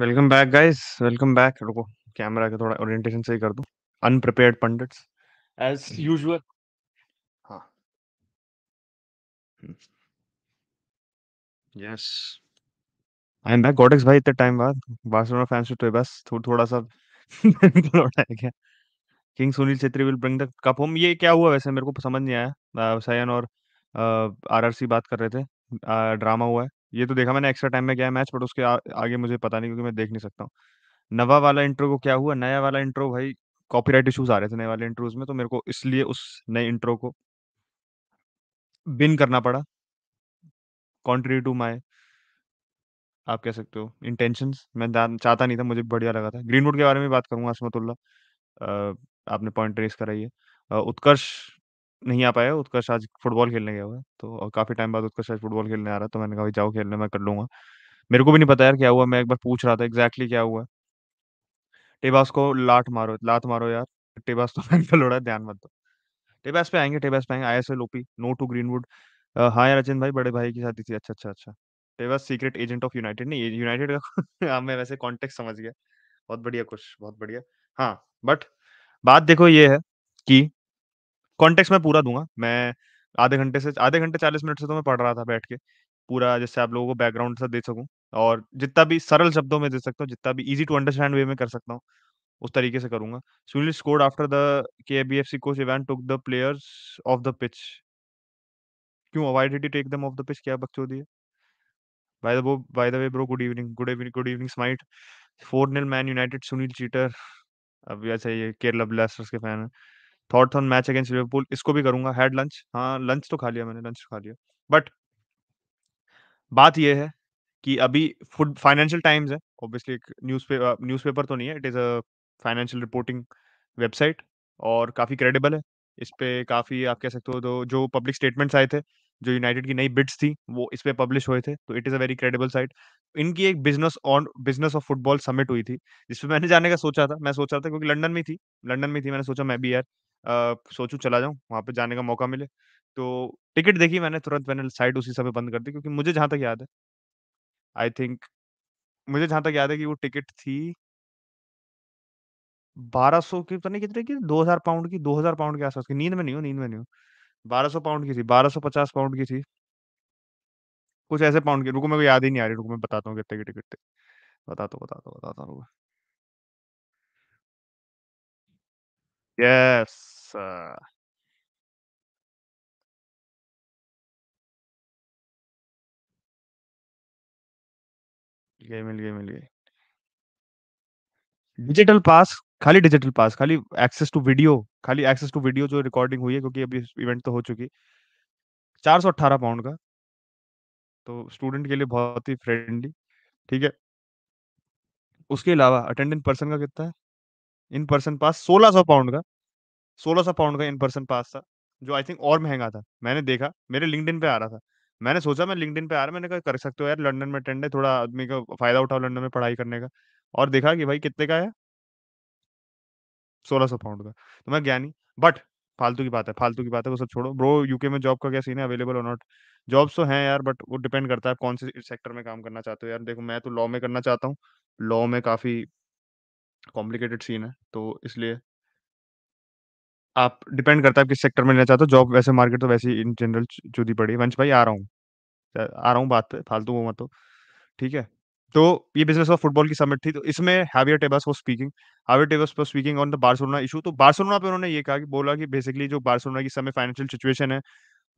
Welcome back guys welcome back रुको camera का थोड़ा ओरिएंटेशन सही कर दूं अनप्रिपेयर्ड पंडिट्स एज यूजुअल हां यस आई एम बैक गॉडेक्स भाई इतने टाइम बाद बार्सिलोना फैंस टू तो बस थो, थोड़ा सा थोड़ा है क्या king Sunil Chhetri will bring the cup home ये क्या हुआ वैसे मेरे को समझ नहीं आया सयन और आरआरसी बात कर रहे थे आ, ड्रामा हुआ है ये तो देखा मैंने एक्स्ट्रा टाइम में गया मैच बट उसके आ, आगे मुझे पता नहीं क्योंकि मैं देख नहीं सकता हूँ नवा वाला इंट्रो को क्या हुआ नया वाला इंट्रो भाई कॉपीराइट इशूज आ रहे थे नए वाले इंट्रोज में तो मेरे को इसलिए उस नए इंट्रो को बिन करना पड़ा कॉन्ट्री टू माई आप कह सकते हो इंटेंशन मैं चाहता नहीं था मुझे बढ़िया लगा था ग्रीनवुड के बारे में बात करूंगा असमतुल्ला आपने पॉइंट रेस कराई है उत्कर्ष नहीं आ पाया, उत्कर्ष आज फुटबॉल खेलने गया हुआ है, तो और काफ़ी टाइम बाद उत्कर्ष आज फुटबॉल खेलने आ रहा है, तो मैंने कहा, जाओ खेलने, मैं कर लूंगा मेरे को भी नहीं पता यार क्या हुआ, मैं एक बार पूछ रहा था एग्ज़ैक्टली क्या हुआ टेबास को लात मारो लात मारो यार, टेबास तो फैन का लोड़ा है, ध्यान मत दो। टेबास पे आएंगे टेबास पे आएंगे I S L OP, no to Greenwood. Uh, हाँ यार अचिन भाई, बड़े भाई की शादी थी। अच्छा, अच्छा, अच्छा। Tebas secret agent of United नहीं, यूनाइटेड का हाँ, मैं वैसे कॉन्टेक्ट समझ गया। बहुत बढ़िया कुछ बहुत बढ़िया। हाँ, बट बात देखो ये है कि कॉन्टेक्स्ट मैं पूरा दूंगा मैं आधे घंटे से आधे घंटे चालीस मिनट से तो मैं पढ़ रहा था बैठ के पूरा जैसे आप लोगों को बैकग्राउंड से दे सकूं और जितना भी सरल शब्दों में दे सकता हूं जितना भी इजी टू अंडरस्टैंड वे में कर सकता हूं उस तरीके से करूंगा Sunil scored after the K B F C coach even took the players off the pitch क्यों avoid did take them off the pitch क्या बकचोदी दिए by the by the way bro good evening good evening good evening smite four Neil man United Sunil cheater अब ऐसा ये Kerala blasters के fan है thought on match against Liverpool इसको भी करूंगा हैड लंच हाँ लंच तो खा लिया मैंने लंच तो खा लिया बट बात यह है कि अभी फुड फाइनेंशियल टाइम्स है ऑब्वियसली एक न्यूज पेपर तो नहीं है it is a financial reporting website और काफ़ी क्रेडिबल है इस पर काफ़ी आप कह सकते हो तो जो पब्लिक स्टेटमेंट्स आए थे जो यूनाइटेड की नई बिड्स थी वो इस पर पब्लिश हुए थे तो it is a very credible site इनकी एक business on business of football summit हुई थी जिसपे मैंने जाने का सोचा था मैं सोच रहा था क्योंकि लंदन में थी लंदन में थी मैंने सोचा मैं भी यार सोचू चला जाऊँ, वहाँ पे जाने का मौका मिले। तो टिकट देखी मैंने तुरंत मैंने साइड उसी समय बंद कर दी क्योंकि मुझे जहाँ तक याद है आई थिंक मुझे जहाँ तक याद है कि वो टिकट थी सौ की पता नहीं कितने की हजार पाउंड की हजार पाउंड के आस-पास की, नींद में नहीं हो नींद में नहीं हो बारह सौ पाउंड की थी, बारह सौ पचास पाउंड की थी। कुछ ऐसे पाउंड की रुको मेरे को याद ही नहीं आ रही, रुको मैं बताता हूँ कितने की टिकट थे बता दो बता दो बताता हूँ, यस। uh, मिल गए मिल गए मिल गए डिजिटल पास खाली डिजिटल पास खाली एक्सेस टू वीडियो खाली एक्सेस टू वीडियो जो रिकॉर्डिंग हुई है क्योंकि अभी इवेंट तो हो चुकी चार सौ अट्ठारह पाउंड का तो स्टूडेंट के लिए बहुत ही फ्रेंडली ठीक है उसके अलावा अटेंडेंट पर्सन का कितना है इन पर्सन पास सोलह सौ पाउंड का सोलह सौ पाउंड का इन पर्सन पास था जो आई थिंक और महंगा था मैंने देखा मेरे लिंकड पे आ रहा था मैंने सोचा मैं लिंकड पे आ रहा मैंने कहा कर सकते हो यार लंडन में अटेंड है थोड़ा आदमी का फायदा उठाओ लंडन में पढ़ाई करने का और देखा कि भाई कितने का है सोलह सौ पाउंड का तो मैं ज्ञानी बट फालतू की बात है फालतू की बात है वो सब छोड़ो ब्रो यूके में जॉब का क्या सीन है अवेलेबल और नॉट जॉब्स तो हैं यार बट वो डिपेंड करता है कौन से सेक्टर में काम करना चाहते हो यार देखो मैं तो लॉ में करना चाहता हूँ लॉ में काफ़ी कॉम्प्लिकेटेड सीन है तो इसलिए आप डिपेंड करता है आप किस सेक्टर में लेना चाहते हो जॉब वैसे मार्केट तो वैसे इन जनरल जुदी पड़ी वंश भाई आ रहा हूँ आ रहा हूँ बात पे फालतू हुआ तो ठीक है तो ये बिजनेस ऑफ फुटबॉल की समिट थी तो इसमें Javier Tebas for speaking Javier Tebas for speaking on the Barcelona issue तो बार्सोलोना पे उन्होंने ये कहा कि बोला कि बेसिकली जो बार्सोलोना की समय फाइनेंशियल सिचुएशन है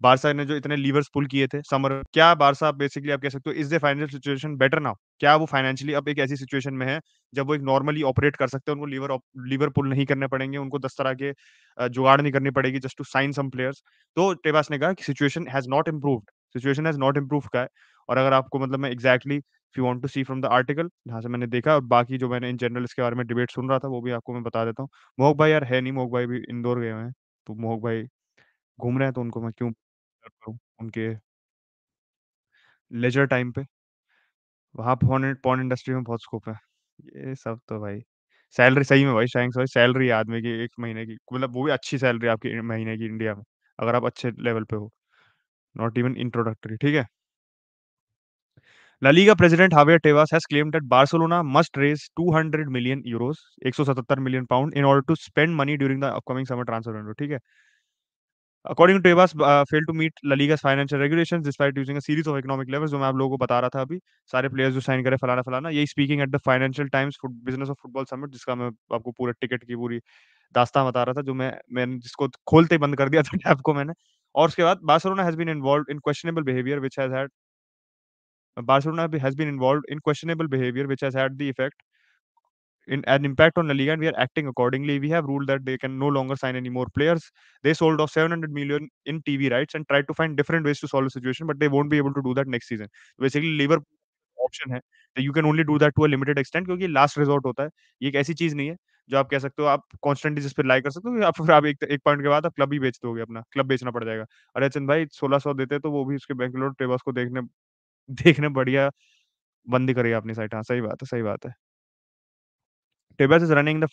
बारसा ने जो इतने लीवर्स पुल किए थे समर क्या बारसा बेसिकली आप कह सकते हो is the financial situation better now क्या वो फाइनेंशियली अब एक ऐसी सिचुएशन में है जब वो एक नॉर्मली ऑपरेट कर सकते हैं उनको लीवर लीवर पुल नहीं करने पड़ेंगे उनको दस तरह के जुगाड़ नहीं करनी पड़ेगी just to sign some players तो टेबास ने कहा कि situation has not improved situation has not improve का है और अगर आपको मतलब मैं exactly if you want to see from the article जहाँ से मैंने देखा और बाकी जो मैंने इन जनरल इसके बारे में डिबेट सुन रहा था वो भी आपको मैं बता देता हूँ मोहक भाई यार है नहीं मोहक भाई भी इंदौर गए हुए हैं तो मोहक भाई घूम रहे हैं तो उनको मैं क्यों डिस्टर्ब करूँ उनके लेज़र टाइम पे। वहाँ फोन पोर्न इंडस्ट्री में बहुत स्कोप है। ये सब तो भाई सैलरी सही में भाई थैंक्स सॉरी सैलरी आदमी की एक महीने की मतलब वो भी अच्छी सैलरी आपकी महीने की इंडिया में, अगर आप अच्छे लेवल पे हो। नॉट इवन इंट्रोडक्टरी ठीक है? La Liga president Javier Tebas has claimed that Barcelona must raise 200 million euros 177 million pound in order to spend money during the upcoming summer transfer window ठीक है? According to Tebas fail to meet La Liga's financial regulation despite using a series of economic levels जो मैं आप लोगों को बता रहा था अभी सारे प्लेयर्स जो साइन करे फलाना फलाना यही speaking at the Financial Times business of football summit जिसका मैं आपको पूरा टिकट की पूरी दास्तान बता रहा था जो मैं मैंने जिसको खोलते बंद कर दिया था टैप को मैंने और उसके बाद Barcelona has been involve in questionable behaviour which has had Barcelona has been involve in questionable behaviour which has had the effect in, an impact on La Liga, and we are acting accordingly. We have ruled that they can no longer sign any more players. They sold off 700 million in TV rights and tried to find different ways to solve the situation, but they won't be able to do that next season. Basically, Liverpool option है You can only do that to a limited extent क्योंकि last resort होता है ये एक ऐसी चीज नहीं है जो आप कह सकते हो आप कॉन्स्टेंटली जिस पर लाई कर सकते हो या फिर आप एक, एक पॉइंट के बाद आप क्लब भी बेच दोगे अपना क्लब बेचना पड़ जाएगा और एचन भाई सोलह सौ देते तो वो भी उसके बैंगलोर टेबस को देखने देखने बढ़िया बंदी करी आपने साइट हाँ सही बात है सही बात है Tebas is running the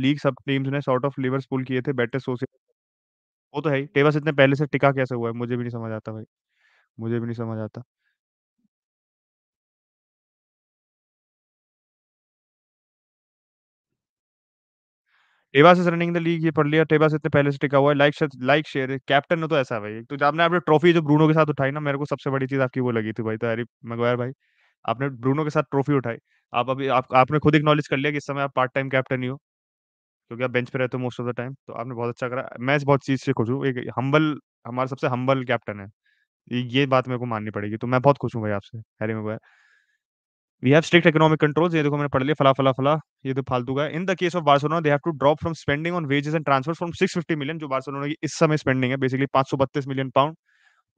league सब टीम्स ने सॉर्ट ऑफ लीवर्स पुल किए थे बेटर सोसियल वो तो है ही टेबस इतने पहले से टिका कैसे हुआ है मुझे भी नहीं समझ आता भाई मुझे भी नहीं समझ आता Tebas is running the league ये पढ़ लिया टेबास इतने पहले से टिका हुआ है लाइक लाइक शेयर कैप्टन हो तो ऐसा भाई तो आपने आपने ट्रॉफी जो ब्रूनो के साथ उठाई ना मेरे को सबसे बड़ी चीज आपकी वो लगी थी भाई तो अरे मगवायर भाई आपने ब्रूनो के साथ ट्रॉफी उठाई आप अभी आप आपने खुद इग्नॉलेज कर लिया कि इस समय आप पार्ट टाइम कैप्टन ही हो क्योंकि आप बेंच पे रहते हो मोस्ट ऑफ द टाइम तो आपने बहुत अच्छा करा मैं इस बहुत चीज़ से खुश हूँ एक हम्बल हमारा सबसे हम्बल कैप्टन है ये बात मेरे को माननी पड़ेगी तो मैं बहुत खुश हूँ भाई आपसे हैरी में we have strict economic controls ये देखो मैंने पढ़ लिया फला फला फला ये तो फालतू का in the case of Barcelona they have to drop from spending on wages and transfer from 650 million जो बार्सिलोना की इस समय स्पेंडिंग है basically 532 million pound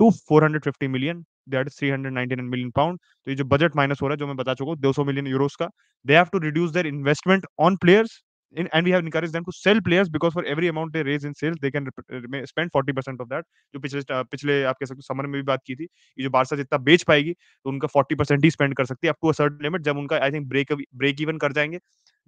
to 450 million that is 399 million pound तो ये जो बजट माइनस हो रहा है जो मैं बता चुका हूँ 200 मिलियन यूरोस का they have to reduce their investment on players in, and we have encouraged them to sell players because for every amount they raise in sales they can spend 40% of that जो पिछले पिछले आप कह सकते हो summer में भी बात की थी ये जो बारसा जितना बेच पाएगी तो उनका 40% ही स्पेंड कर सकती है up to a certain limit जब उनका I think break break even कर जाएंगे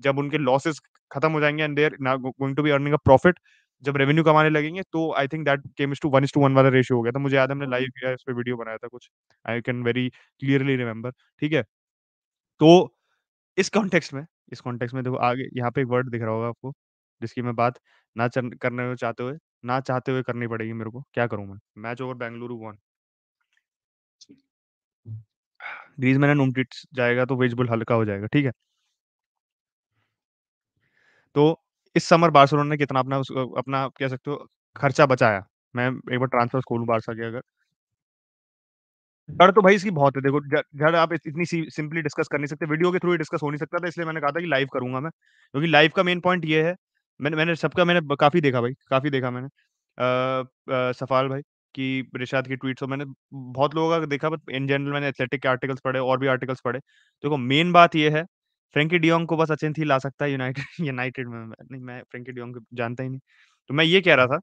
जब उनके लॉसेस खत्म हो जाएंगे and they are now going to be earning a profit जब रेवेन्यू कमाने लगेंगे तो I think that comes to one is to one वाला रेशियो हो गया था मुझे याद हमने लाइव हाँ। किया इस पर वीडियो बनाया था कुछ I can very clearly remember ठीक है तो इस कॉन्टेक्स में इस कॉन्टेक्स में देखो आगे यहाँ पे एक वर्ड दिख रहा होगा आपको जिसकी मैं बात ना करने चाहते हुए ना चाहते हुए करनी पड़ेगी मेरे को क्या करूं मैं match over Bengaluru one Griezmann and Umtiti जाएगा तो वेजबुल हल्का हो जाएगा ठीक है तो इस समर बार्सिलोना ने कितना अपना अपना कह सकते हो खर्चा बचाया? मैं एक बार ट्रांसफर खोलूँ बारसा के अगर। जड़ तो भाई इसकी बहुत है देखो ज जड़ आप इतनी सी सिंपली डिस्कस कर नहीं सकते। वीडियो के थ्रू ही डिस्कस हो नहीं सकता था इसलिए मैंने कहा था कि लाइव करूंगा मैं। क्योंकि लाइव का मेन पॉइंट ये है मैंने मैंने सबका मैंने काफ़ी देखा भाई, काफ़ी देखा मैंने। अ अ, सफ़ाल भाई की, रिशाद की ट्वीट्स और मैंने बहुत लोगों का देखा बट इन जनरल मैंने एथलेटिक के आर्टिकल्स पढ़े और भी आर्टिकल्स पढ़े। देखो मेन बात यह है फ्रेंकी डियोंग को बस अचिन थी ला सकता है यूनाइटेड यूनाइटेड में नहीं मैं फ्रेंकी डियोंग को जानता ही नहीं। तो मैं ये कह रहा था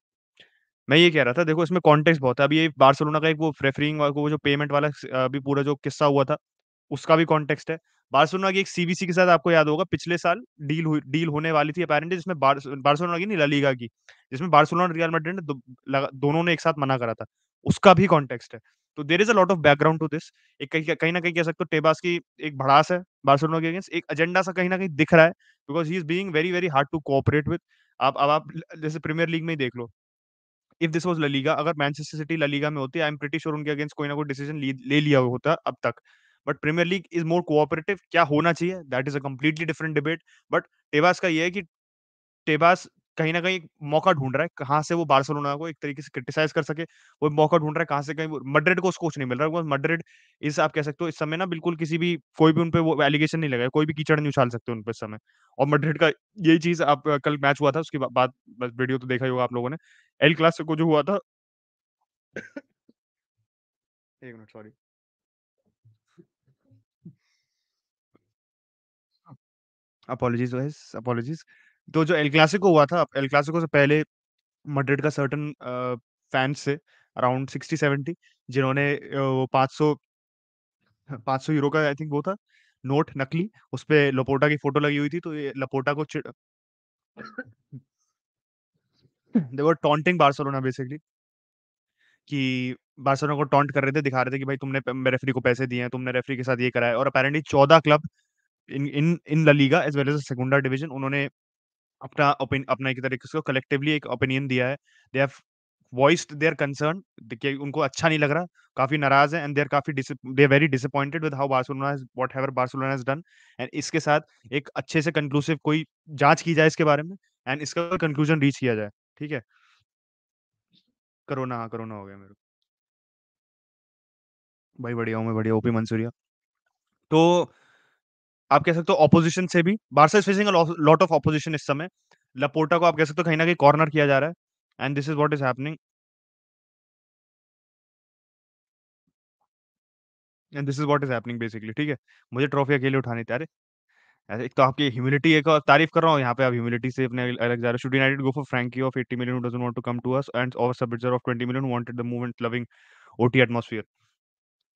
मैं ये कह रहा था देखो इसमें कॉन्टेक्स्ट बहुत है। अभी ये बार्सिलोना का एक वो रेफरिंग और वो जो पेमेंट वाला अभी पूरा जो किस्सा हुआ था, उसका भी कॉन्टेक्स्ट है। बार्सिलोना की एक सीबीसी के साथ आपको याद होगा पिछले साल डील हुई डील होने वाली थी अपेरेंटली जिसमें बार्स बार्सिलोना की नहीं ला की, जिसमें बार्सिलोना रियल मेड्रिड दोनों ने एक साथ मना करा था। उसका भी कॉन्टेक्स्ट है। तो there is a lot of background to this एक कहीं कहीं ना कहीं कह सकते हो टेबास की एक भड़ास है बार्सिलोना के अगेंस्ट एक एजेंडा सा कहीं ना कहीं दिख रहा है because he is being very very hard to cooperate with आप अब आप जैसे प्रीमियर लीग में ही देख लो इफ दिस वॉज ललीगा अगर मैनचेस्टर सिटी ललीगा में होती आई एम प्रिटी श्योर उनके अगेंस्ट कोई ना कोई डिसीजन ले लिया होता अब तक but Premier League is more cooperative क्या होना चाहिए that is a completely different debate but Tebas का ये है कि टेबास कहीं ना कहीं एक मौका ढूंढ रहा है कहां से वो बार्सिलोना को एक तरीके से क्रिटिसाइज कर सके वो मौका ढूंढ रहा है कहां से कहीं मड्रिड को कोच नहीं मिल रहा है मड्रिड इस आप कह सकते हो इस समय ना बिल्कुल किसी भी कोई भी उनपे वो एलिगेशन नहीं लगा कोई भी कीचड़ नहीं उछाल सकते उनपे इस समय और मड्रिड का यही चीज आप कल मैच हुआ था उसके बाद वीडियो तो देखा ही होगा आप लोगों ने एल क्लास को जो हुआ था एक मिनट सॉरी अपोलॉजीज अपोलॉजीज तो जो एल क्लासिको हुआ था एल क्लासिको से पहले मड्रिड का सर्टन फैंस से अराउंड सिक्सटी सेवेंटी जिन्होंने वो पाँच सौ पाँच सौ यूरो का आई थिंक वो था नोट नकली उस पर लपोटा की फोटो लगी हुई थी तो ये लपोटा को चिड़... they were taunting Barcelona basically कि बार्सिलोना को टॉन्ट कर रहे थे दिखा रहे थे कि भाई तुमने प- रेफरी को पैसे दिए हैं तुमने रेफरी के साथ ये कराया और अपेरेंटली चौदह club in in in La Liga as well as Segunda division उन्होंने अपना अपना एक तरीके से कलेक्टिवली एक ओपिनियन दिया है they have voiced their concern कि उनको अच्छा नहीं लग रहा काफी नाराज है एंड देर काफी they very disappointed with how Barcelona whatever Barcelona has done and इसके साथ एक अच्छे से कंक्लूसिव कोई जांच की जाए इसके बारे में एंड इसका कंक्लूजन रीच किया जाए ठीक है कोरोना हाँ कोरोना हो गया मेरे भाई बढ़िया हूँ मैं बढ़िया ओपी मंसूरिया तो आप कह सकते हो ऑपोजिशन से भी Barca is facing lot of opposition इस समय लपोर्टा को आप कह सकते हो कहीं ना कहीं कॉर्नर किया जा रहा है and this is what is happening and this is what is happening basically ठीक है मुझे ट्रॉफी अकेले उठानी तैयार अरे एक तो आपकी ह्यूमिलिटी एक तारीफ कर रहा हूँ यहाँ पे आप ह्यूमिलिटी से अपने अलग जा रहे should United go for Frenkie of 80 million who doesn't want to come to us and और सब्जर of 20 million wanted the movement loving OT atmosphere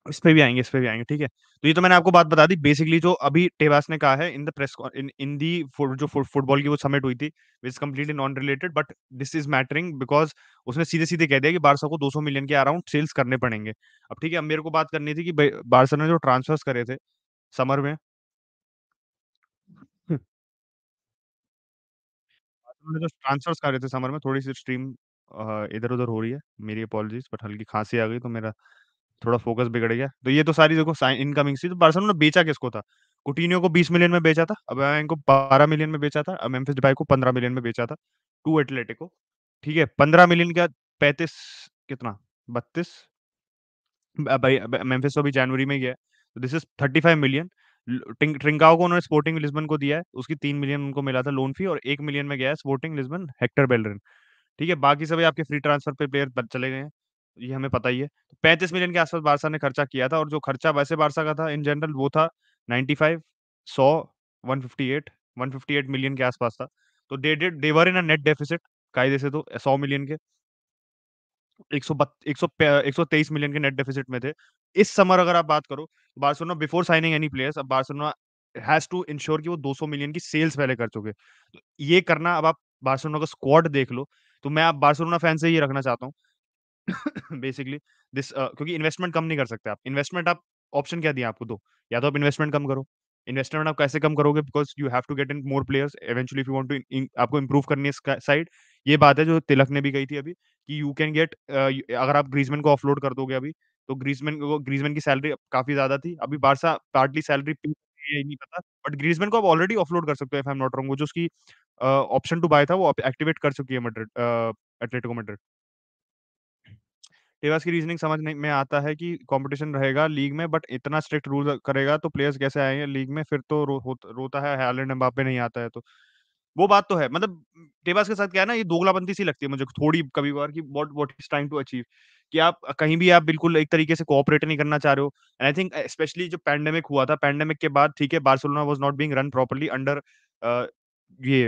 इस पे भी आएंगे इस पे भी आएंगे ठीक है तो ये तो मैंने आपको बात बता दी बेसिकली जो अभी टेवास ने कहा है इन द प्रेस इन इन दी जो फुटबॉल की वो समिट हुई थी which completely non related but this is mattering because उसने सीधे सीधे कह दिया कि बारसा को 200 मिलियन के अराउंड सेल्स करने पड़ेंगे अब ठीक है अब मेरे को बात करनी थी कि बारसा ने जो ट्रांसफर्स करे थे समर में हम्म। जो ट्रांसफर्स कर रहे थे समर में थोड़ी सी स्ट्रीम इधर उधर हो रही है मेरी अपॉलोजीज बट हल्की खांसी आ गई तो मेरा थोड़ा फोकस बिगड़ गया तो ये तो सारी देखो साइन इनकमिंग थी तो ने बेचा किसको था कुटीनियो को बीस मिलियन में बेचा था अब इनको बारह मिलियन में बेचा था मेम्फिस डिपाई को पंद्रह मिलियन में बेचा था टू एटलेटिको ठीक है पंद्रह मिलियन का पैंतीस कितना बत्तीस भाई मेम्फिस तो अभी जनवरी में गया तो this is thirty five million Trincao को उन्होंने स्पोर्टिंग लिस्बन को दिया है उसकी तीन मिलियन उनको मिला था लोन फी और एक मिलियन में गया है स्पोर्टिंग लिस्बन हेक्टर बेलरिन ठीक है बाकी सभी आपके फ्री ट्रांसफर पे प्लेयर चले गए हैं ये हमें पता ही है तो पैंतीस मिलियन के आसपास बारसा ने खर्चा किया था और जो खर्चा वैसे बारसा का था इन जनरल वो था फाइव सौ one fifty eight one fifty eight million के आसपास था तो they dead their in net deficit कायदे से तो सौ मिलियन के एक सौ एक सौ तेईस मिलियन के नेट डेफिसिट में थे इस समर अगर आप बात करो Barcelona before signing any players अब बार्सिलोना हैज टू इंश्योर कि वो 200 मिलियन की सेल्स पहले कर चुके तो ये करना अब आप बार्सिलोना का स्क्वाड देख लो तो मैं आप बार्सिलोना फैन से ये रखना चाहता हूँ बेसिकली दिस uh, क्योंकि इन्वेस्टमेंट कम नहीं कर सकते आप इन्वेस्टमेंट आप ऑप्शन क्या दिया आपको दो या तो आप इन्वेस्टमेंट कम करो इन्वेस्टमेंट आप कैसे कम करोगे because you have to get in more players eventually if you to आपको इंप्रूव करनी है साइड ये बात है जो तिलक ने भी कही थी अभी कि यू कैन गेट अगर आप ग्रीजमैन को ऑफलोड कर दोगे अभी तो ग्रीजमैन को ग्रीजमैन की सैलरी काफी ज्यादा थी अभी बारसा पार्टली सैलरी ये नहीं पता बट ग्रीजमैन को आप ऑलरेडी ऑफलोड कर सकते हो if I am not wrong वो जो उसकी ऑप्शन टू बाय था वो एक्टिवेट कर चुकी है मैड्रिड एटलेटिको मैड्रिड देवास की रीजनिंग समझ नहीं में आता है कि कंपटीशन रहेगा लीग में बट इतना स्ट्रिक्ट रूल करेगा तो प्लेयर्स कैसे आएंगे लीग में फिर तो रो, रोता है हालैंड एम्बापे नहीं आता है तो वो बात तो है मतलब टेबास के साथ क्या है ना ये दोगलाबंदी सी लगती है मुझे थोड़ी कभी बार की what what is trying to achieve कि आप कहीं भी आप बिल्कुल एक तरीके से कोऑपरेट नहीं करना चाह रहे हो एंड आई थिंक स्पेशली जो पैंडेमिक हुआ था पैंडेमिक के बाद ठीक है Barcelona was not being run properly under ये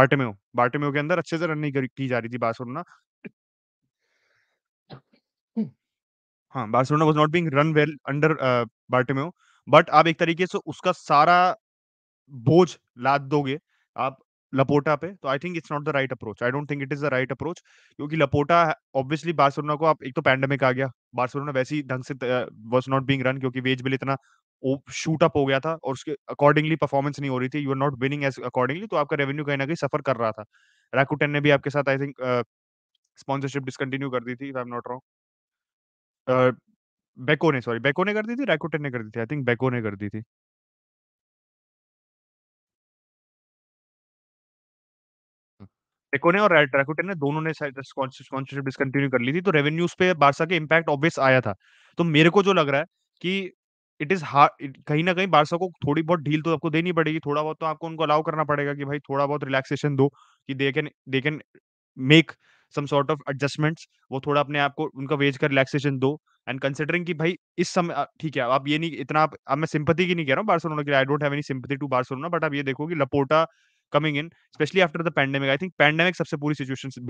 बार्टेमेओ बार्टेमेओ के अंदर अच्छे से रन नहीं की जा रही थी बार्सिलोना हाँ Barcelona was not being run well under Bartomeu but आप एक तरीके से उसका सारा बोझ लाद दोगे आप लपोटा पे तो I think it's not the right approach I don't think it is the right approach क्योंकि लपोटा ऑब्वियसली बार्सिलोना को आप एक तो पैंडेमिक आ गया बार्सिलोना वैसे ही ढंग से वॉज नॉट बिंग रन क्योंकि वेज बिल इतना शूट अप हो गया था और उसके अकॉर्डिंगली परफॉर्मेंस नहीं हो रही थी you are not winning as accordingly तो आपका रेवेन्यू कहीं ना कहीं सफर कर रहा था रैकुटेन ने भी आपके साथ आई थिंक स्पॉन्सरशिप डिसकंटिन्यू कर दी थी I am not wrong uh, बेको ने सॉरी बेको ने कर दी थी, रैकुटेन ने कर दी थी? आई थिंक बेको ने कर दी थी। बेको हाँ। ने और रै ने दोनों ने शायद स्पॉन्सरशिप डिस्कंटिन्यू कर ली थी, तो रेवेन्यूज़ पे बारसा के इंपैक्ट ऑब्वियस आया था। तो मेरे को जो लग रहा है कि इट इज़ हा कहीं ना कहीं बारसा को थोड़ी बहुत ढील तो आपको देनी पड़ेगी, थोड़ा बहुत तो आपको उनको अलाउ करना पड़ेगा कि भाई थोड़ा बहुत रिलैक्सेशन दो कि they can they can make some sort of adjustments वो थोड़ा अपने आप को उनका वेज का रिलैक्सेशन दो एंड कंसिडरिंग कि भाई इस समय ठीक है आप ये नहीं इतना आप, आप मैं सिंपति की नहीं कह रहा हूँ बार्सोलोना के I don't have any sympathy to Barcelona but आप ये देखो कि Laporta coming in specially after the pandemic I think pandemic सबसे पूरी सिचुएशन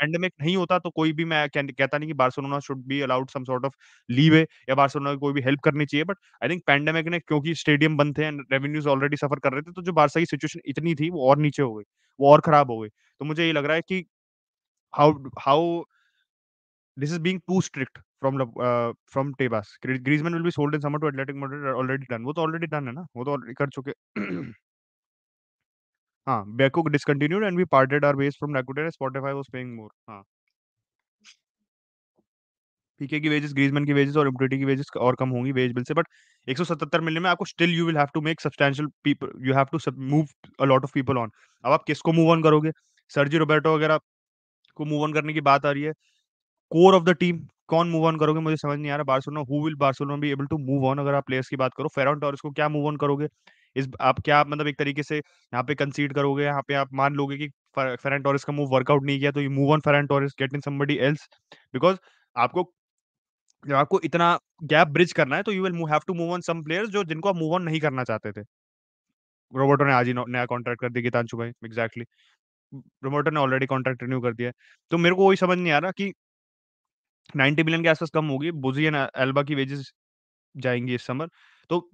पैंडेमिक नहीं होता तो कोई भी मैं कहता नहीं कि Barcelona should be allowed some sort of leeway या बार्सोलोना कोई भी हेल्प करनी चाहिए बट आई थिंक पैंडेमिक ने क्योंकि स्टेडियम बंद थे एंड रेवेन्यूज ऑलरेडी सफर कर रहे थे तो जो बार्सा की सिचुएशन इतनी थी वो और नीचे हो गई वो और खराब हो गई तो मुझे ये लग रहा है कि how how this is being too strict from uh, from Tebas. Griezmann will be sold in summer to Athletic Madrid already done. वो तो already done है ना वो तो already कर चुके हाँ Bekook discontinued and we parted our ways from Rakuten as Spotify was paying more हाँ पीके की वेजेस ग्रीजमैन की वेजेस और इम्प्यूटी की वेजेस और कम होंगी वेज बिल से बट 177 मिलने में आपको still you will have to make substantial people you have to move a lot of people on अब आप किसको मूव ऑन करोगे सर्जी रोबर्टो वगैरह को मूव ऑन करने की बात आ रही है कोर ऑफ द टीम कौन मूव ऑन करोगे मुझे समझ नहीं आ रहा Barcelona who will Barcelona be able to move on अगर आप प्लेयर्स की बात करो फेरॉन टॉरिस को क्या मूव ऑन करोगे इस आप क्या मतलब एक तरीके से यहाँ पे कंसीड करोगे यहाँ पे आप मान लोगे कि फेरन टॉरिस का मूव वर्कआउट नहीं किया तो you move on Ferran Torres get in somebody else because आपको जब आपको इतना गैप ब्रिज करना है तो you will have to move on some players जो जिनको आप मूव ऑन नहीं करना चाहते थे रोबोटो ने आज ही नया कॉन्ट्रैक्ट कर दिया गीतांशु भाई एग्जैक्टली प्रमोटर ने ऑलरेडी कॉन्ट्रैक्ट रिन्यू कर दिया है तो मेरे को वही समझ नहीं आ रहा कि 90 मिलियन के आसपास कम होगी बुजी एंड एल्बा की वेजेस जाएंगी इस समर तो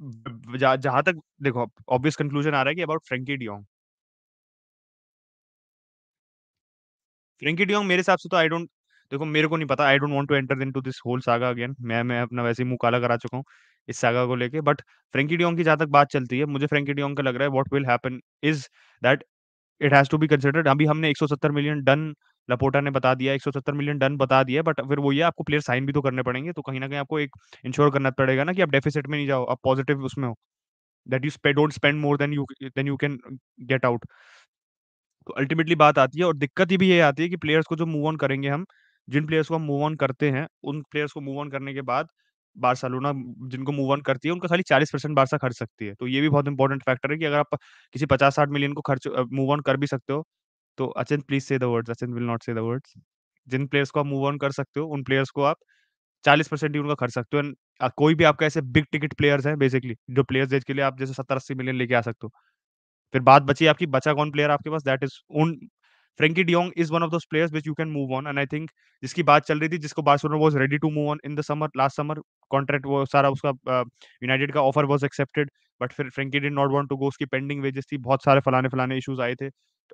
जहां जा, तक देखो ऑब्वियस कंक्लूजन आ रहा है कि about Frenkie de Jong Frenkie de Jong मेरे हिसाब से तो आई डोंट देखो मेरे को नहीं पता I don't want to enter into this whole saga again मैं मैं अपना वैसे ही मुंह काला करा चुका हूँ इस सागा को लेके बट फ्रेंकी डियोंग की जहां तक बात चलती है मुझे फ्रेंकी डियोंग का लग रहा है what will happen is that it has to be considered अभी हमने 170 मिलियन डन लपोटा ने बता दिया 170 मिलियन डन बता दिया बट फिर वही ये आपको प्लेयर साइन भी तो करने पड़ेंगे तो कहीं ना कहीं आपको एक इंश्योर करना पड़ेगा ना कि आप डेफिसिट में नहीं जाओ आप पॉजिटिव उसमें हो that you don't spend more than you then you can get out तो अल्टीमेटली बात आती है और दिक्कत भी ये आती है कि प्लेयर्स को जो मूव ऑन करेंगे हम जिन प्लेयर्स को हम मूव ऑन करते हैं उन प्लेयर्स को मूव ऑन करने के बाद बार्सिलोना जिनको मूव ऑन करती है उनका खाली चालीस परसेंट बारसा खर्च सकती है तो ये भी बहुत इंपॉर्टेंट फैक्टर है कि अगर आप किसी पचास साठ मिलियन को खर्च मूव ऑन कर भी सकते हो तो Achin please say words Achin will not say words जिन प्लेयर्स को आप मूव ऑन कर सकते हो उन प्लेयर्स को आप चालीस परसेंट ही उनका खर्च सकते हो एंड कोई भी आपका ऐसे बिग टिकट प्लेयर्स हैं बेसिकली जो प्लेयर्स डेज के लिए आप जैसे सत्तर अस्सी मिलियन लेके आ सकते हो फिर बात बची आपकी बचा कौन प्लेयर आपके पास दैट इज उन Frenkie de Jong is one of those players which you can move on and I think जिसकी बात चल रही थी जिसको Barcelona was ready to move on in the summer last summer contract वो सारा उसका यूनाइटेड uh, का ऑफर वाज एक्सेप्टेड बट फिर Frenkie did not want to go उसकी पेंडिंग वेजेस थी बहुत सारे फलाने फलाने इशूज आए थे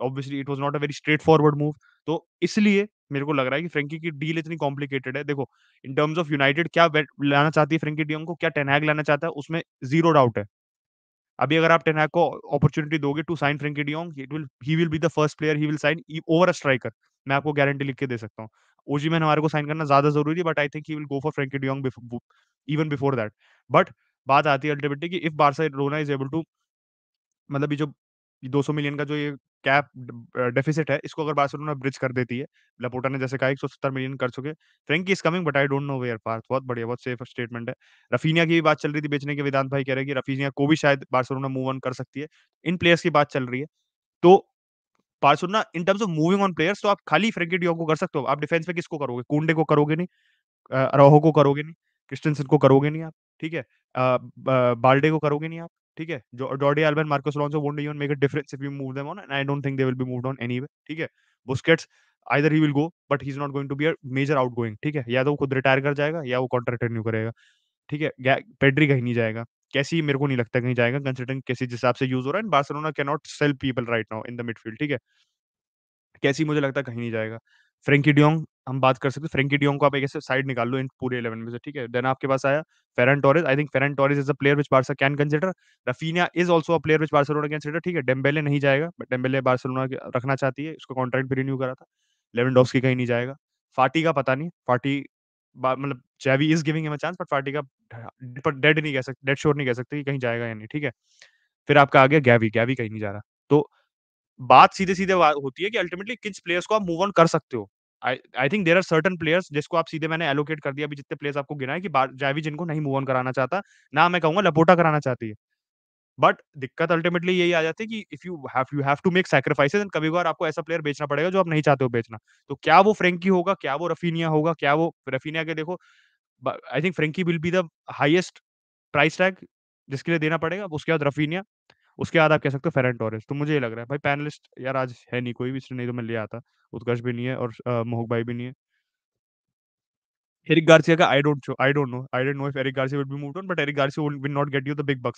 obviously it was not a very straightforward move तो इसलिए मेरे को लग रहा है कि फ्रेंकी की डील इतनी कॉम्प्लिकेटेड है देखो इन टर्म्स ऑफ यूनाइटेड क्या लाना चाहती है फ्रेंकी डियोंग को क्या टेनहैग लाना चाहता है उसमें जीरो डाउट है अभी अगर आप टेनहाग को अपॉर्चुनिटी दोगे to sign Frenkie de Jong it will he will be the first player he will sign over a striker मैं आपको गारंटी लिख के दे सकता हूँ ओजी मैन हमारे को साइन करना ज्यादा जरूरी है but I think he will go for Frenkie de Jong even before that but बात आती है अल्टीमेटली कि if Barcelona is able to मतलब ये जो दो सौ मिलियन का जो ये कैप डेफिसिट है, इसको अगर बार्सिलोना ब्रिज कर देती है, लपोटा ने जैसे कहा सौ सत्तर मिलियन कर चुके Frenkie is coming but I don't know where Parth बहुत बढ़िया, बहुत सेफ स्टेटमेंट है। रफीनिया की भी बात चल रही थी बेचने के वेदांत भाई कह रहे हैं कि रफीनिया को भी शायद बार्सिलोना मूव ऑन कर सकती है। इन प्लेयर्स की बात चल रही है। तो Barcelona in terms of moving on players तो आप खाली फ्रेंकी डियोंग को कर सकते हो। आप डिफेंस में किसको करोगे? कुंडे को करोगे नहीं, रोहो को करोगे नहीं, क्रिस्टेंसन को करोगे नहीं आप, ठीक है? बाल्डे को करोगे नहीं आप। ठीक है जो डॉडी Alba Marcos Alonso won't even make a difference if you move them on and I don't think they will be moved on anyway ठीक है Busquets either he will go but he is not going to be a major outgoing ठीक है या तो वो खुद retire कर जाएगा या वो कॉन्ट्रैक्ट रिन्यू करेगा ठीक है पेड्री कहीं नहीं जाएगा कैसी मेरे को नहीं लगता कहीं जाएगा कंसिडरिंग किसी हिसाब से यूज हो रहा है and Barcelona can not sell people right now in the midfield ठीक है कैसी मुझे लगता कहीं नहीं जाएगा फ्रेंकी डियोंग हम बात कर सकते फ्रेंकी डियोंग को आप एक ऐसे साइड निकाल लो इन पूरे इलेवन में से ठीक है देन आपके पास आया Ferran Torres I think Ferran Torres is a player which Barca can consider Raphinha is also a player which Barcelona consider ठीक है डेम्बेले नहीं जाएगा बट डेम्बेले बार्सिलोना रखना चाहती है उसको कॉन्ट्रैक्ट भी रिन्यू करा था की कहीं नहीं जाएगा फाटी का पता नहीं फाटी मतलब Xavi is giving em chance but Fati का डेड नहीं कह सकते डेड श्योर नहीं कह सकते कि कहीं जाएगा या नहीं ठीक है फिर आपका आ गया गैवी गैवी कहीं नहीं जा रहा तो बात सीधे सीधे होती है कि अल्टीमेटली किस प्लेयर्स को आप मूव ऑन कर सकते हो I I think there are certain players जिसको आप सीधे मैंने एलोकेट कर दिया अभी जितने प्लेयर्स आपको गिना है कि जावी जिनको नहीं मूव ऑन कराना चाहता ना मैं कहूंगा लपोटा कराना चाहती है बट दिक्कत अल्टीमेटली यही आ जाती है कि if you have you have to make sacrifices and कभी बार आपको ऐसा प्लेयर बेचना पड़ेगा जो आप नहीं चाहते हो बेचना तो क्या वो फ्रेंकी होगा क्या वो रफीनिया होगा क्या वो रफीनिया के देखो I think Frenkie will be the highest price tag जिसके लिए देना पड़ेगा उसके बाद रफीनिया उसके बाद आप कह सकते हो फेरन टोरेस तो मुझे ये लग रहा है भाई पैनलिस्ट यार आज है नहीं कोई भी इसलिए नहीं तो मैं ले आता उत्कर्ष भी नहीं है और मोहक भाई भी नहीं है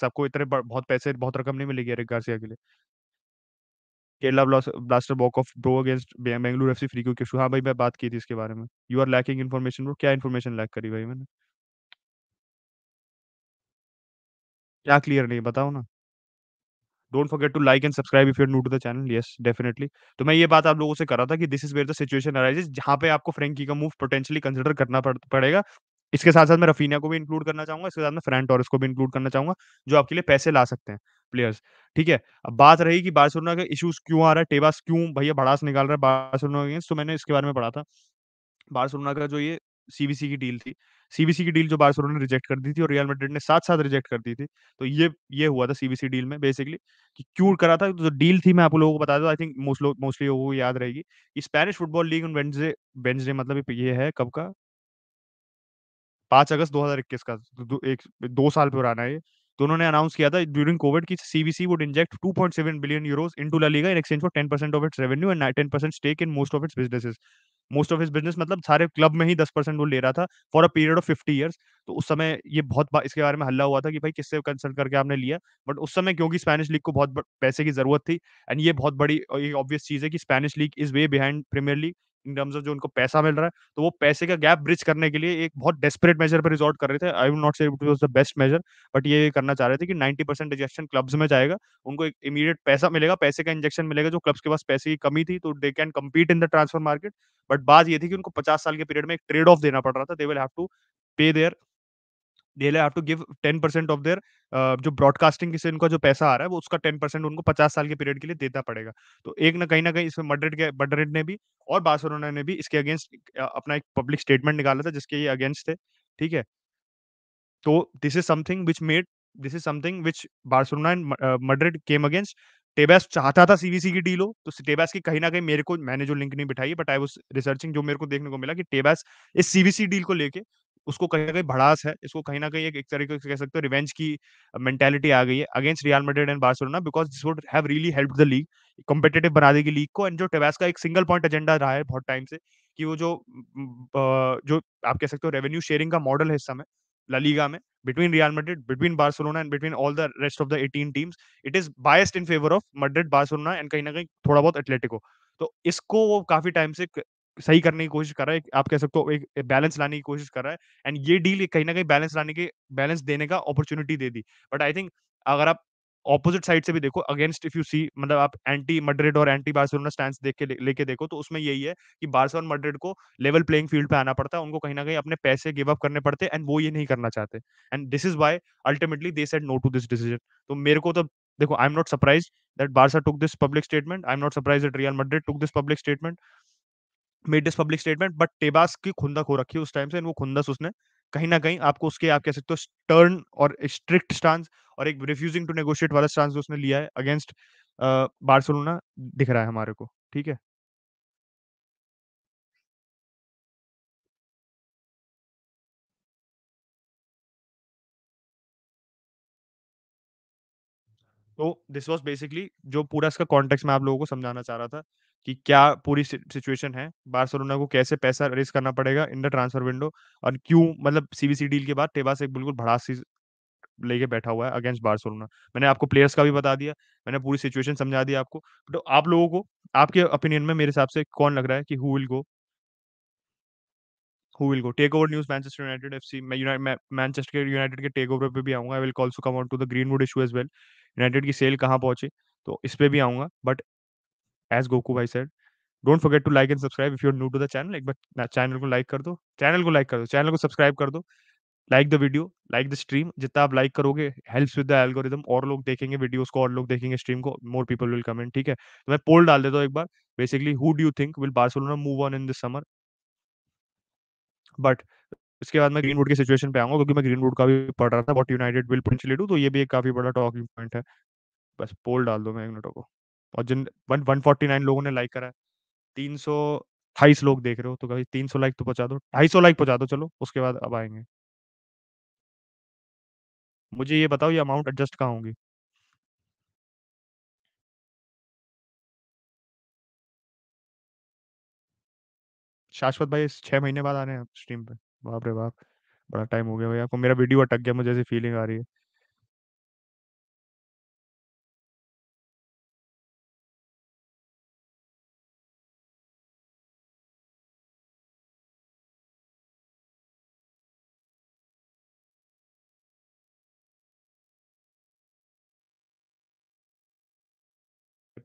आपको इतने बहुत पैसे बहुत रकम नहीं मिलेगी एरिक गार्सिया के लिए Kerala Blaster walk off bro against Bengaluru F C free kick हाँ भाई मैं बात की थी इसके बारे में you are lacking information bro क्या इन्फॉर्मेशन लैक करी भाई मैंने क्या क्लियर नहीं बताओ ना don't forget to like and subscribe if you are new to the channel yes definitely तो मैं ये बात आप लोगों से कर रहा था कि this is where the situation arises जहां पे आपको फ्रेंकी का मूव पोटेंशियली कंसिडर करना पड़ेगा इसके साथ साथ मैं रफीना को भी इंक्लूड करना चाहूंगा इसके साथ मैं फ्रेंड टॉरिस को भी इंक्लूड करना चाहूंगा जो आपके लिए पैसे ला सकते हैं प्लेयर्स ठीक है अब बात रही कि बार्सिलोना का इश्यूज क्यों आ रहा है टेबास क्यों भैया भड़ास निकाल रहा है बार्सिलोना अगेंस्ट तो मैंने इसके बारे में पढ़ा था बार्सिलोना का जो ये सीबीसी की डील थी सीबीसी की डील जो बार्सिलोना ने रिजेक्ट कर दी थी और रियल मैड्रिड ने साथ साथ रिजेक्ट कर दी थी तो ये ये हुआ था सीबीसी डील में बेसिकली कि क्यों करा था जो तो डील थी मैं आप लोगों को बता दूं आई थिंक मोस्ट मोस्टली लोगों को याद रहेगी कि Spanish football league Wednesday Wednesday मतलब ये है कब का पांच अगस्त दो का तो दो, एक दो साल पुराना है तो उन्होंने अनाउंस किया था ड्यूरिंग कोविड की CBC would inject 2.7 billion euros into La Liga in exchange for 10% of its revenue and 10% stake in most of its businesses most of his business मतलब सारे क्लब में ही दस परसेंट वो ले रहा था for a period of fifty years तो उस समय ये बहुत इसके बारे में हल्ला हुआ था कि भाई किससे कंसल्ट करके आपने लिया बट उस समय क्योंकि स्पेनिश लीग को बहुत पैसे की जरूरत थी एंड ये बहुत बड़ी ऑब्वियस चीज है कि Spanish league is way behind Premier League in terms of जो उनको पैसा मिल रहा है तो वो पैसे का गैप ब्रिज करने के लिए एक बहुत डेस्परेट मेजर पर रिजॉर्ट कर रहे थे I will not say it was the best measure but ये करना चाह रहे थे कि 90 परसेंट इंजेक्शन क्लब्स में जाएगा उनको एक इमीडिएट पैसा मिलेगा पैसे का इंजेक्शन मिलेगा जो क्लब्स के पास पैसे की कमी थी तो they can compete in the transfer market but बात ये थी कि उनको पचास साल के पीरियड में एक ट्रेड ऑफ देना पड़ रहा था they will have to pay their they have to give ten of their जो ब्रॉडकास्टिंग से इनका जो पैसा आ रहा है वो उसका टेन परसेंट उनको पचास साल के पीरियड के लिए देना पड़ेगा तो एक ना कहीं ना कहीं इसमें मड्रिड के मड्रिड ने भी और बार्सोलोना ने भी इसके अगेंस्ट अपना एक पब्लिक स्टेटमेंट निकाला था जिसके ये अगेंस्ट थे ठीक है तो this is something which made this is something which Barcelona and Madrid came against Tebas चाहता था सीवीसी की डील हो तो टेबैस की कहीं ना कहीं मेरे को मैंने जो लिंक नहीं बिठाई बट आई वॉज रिसर्चिंग जो मेरे को देखने को मिला कि टेबैस इस सीवीसी डील को लेके उसको कहीं ना कहीं भड़ास है इसको कहीं ना कहीं एक, एक तरीके से कह सकते हो रिवेंज की मेंटेलिटी आ गई है against Real Madrid and Barcelona because this would have really help the league competitive बना देगी लीग को एंड जो टेबैस का एक सिंगल पॉइंट एजेंडा रहा है बहुत टाइम से कि वो जो जो आप कह सकते हो रेवेन्यू शेयरिंग का मॉडल है इस समय La Liga mein, between Real Madrid, between Barcelona, and between all the rest of the 18 teams, it is biased in favor of Madrid, Barcelona, and कहीं ना कहीं थोड़ा बहुत एटलेटिको तो इसको वो काफी टाइम से सही करने की कोशिश कर रहा है आप कह सकते हो एक बैलेंस लाने की कोशिश कर रहा है एंड ये डील कहीं ना कहीं बैलेंस लाने की बैलेंस देने का अपॉर्चुनिटी दे दी बट आई थिंक अगर आप ऑपोजिट साइड से भी देखो अगेंस्ट इफ यू सी मतलब आप एंटी मड्रिड और एंटी बार्सिलोना स्टैंड देख के लेके देखो तो उसमें यही है कि बार्सिलोना और मड्रिड को लेवल प्लेइंग फील्ड पे आना पड़ता है उनको कहीं ना कहीं अपने पैसे गिव अप करने पड़ते एंड वो ये नहीं करना चाहते and this is why ultimately they said no to this decision तो मेरे को तो देखो I am not surprise that Barca took this public statement I am not surprise that Real Madrid took this public statement made this public statement but Tebas की खुंदक हो रखी है उस टाइम से वो खुंदस उसने कहीं ना कहीं आपको उसके आप कह सकते हो टर्न और स्ट्रिक्ट स्टांस और एक रिफ्यूजिंग टू नेगोशिएट वाला स्टांस जो उसने लिया है अगेंस्ट बार्सिलोना दिख रहा है हमारे को ठीक है तो दिस वॉज बेसिकली जो पूरा इसका कॉन्टेक्स्ट मैं आप लोगों को समझाना चाह रहा था कि क्या पूरी सिचुएशन है बार्सिलोना को कैसे पैसा रेस करना पड़ेगा इन द ट्रांसफर विंडो और क्यों मतलब सीबीसी डील के बाद टेबास एक बिल्कुल भड़ास सी लेके बैठा हुआ है अगेंस्ट बार्सिलोना मैंने आपको प्लेयर्स का भी बता दिया मैंने पूरी सिचुएशन समझा दी आपको तो आप लोगों को आपके ओपिनियन में मेरे हिसाब से कौन लग रहा है कि who will go who will go take over news Manchester United FC मैं मैनचेस्टर यूनाइटेड के टेक ओवर पे भी आऊंगा I will also come on to the Greenwood issue as well United की सेल कहाँ पहुंची तो इस पर भी आऊंगा बट एज गोकू भाई sir don't forget to like and subscribe if you are new to the channel एक बार चैनल को लाइक कर दो चैनल को लाइक कर दो चैनल को सब्सक्राइब कर दो like the video like the stream जितना आप लाइक करोगे हेल्प्स विद द एल्गोरिदम और लोग देखेंगे वीडियोस को और लोग देखेंगे स्ट्रीम को मोर पीपल विल कमेंट ठीक है तो मैं पोल डाल देता हूँ एक बार basically who do you think will Barcelona move on in this summer but उसके बाद मैं ग्रीनवुड की सिचुएशन पे आऊंगा क्योंकि मैं ग्रीनवुड का भी पढ़ रहा था what United will potentially do तो ये भी एक काफी बड़ा टॉकिंग पॉइंट है बस पोल डाल दो मिनटों को और जिन वन वन फोर्टी नाइन लोगों ने लाइक करा तीन सौ अट्ठाईस लोग देख रहे हो तो कभी तीन सौ लाइक तो पहुंचा दो ढाई सौ लाइक पहुंचा दो चलो उसके बाद अब आएंगे मुझे ये बताओ ये अमाउंट एडजस्ट कहाँ होंगी शाश्वत भाई छह महीने बाद आ रहे हैं आप स्ट्रीम पर बाप रे बाप! बड़ा टाइम हो गया भाई आपको। मेरा वीडियो अटक गया, मुझे ऐसी फीलिंग आ रही है।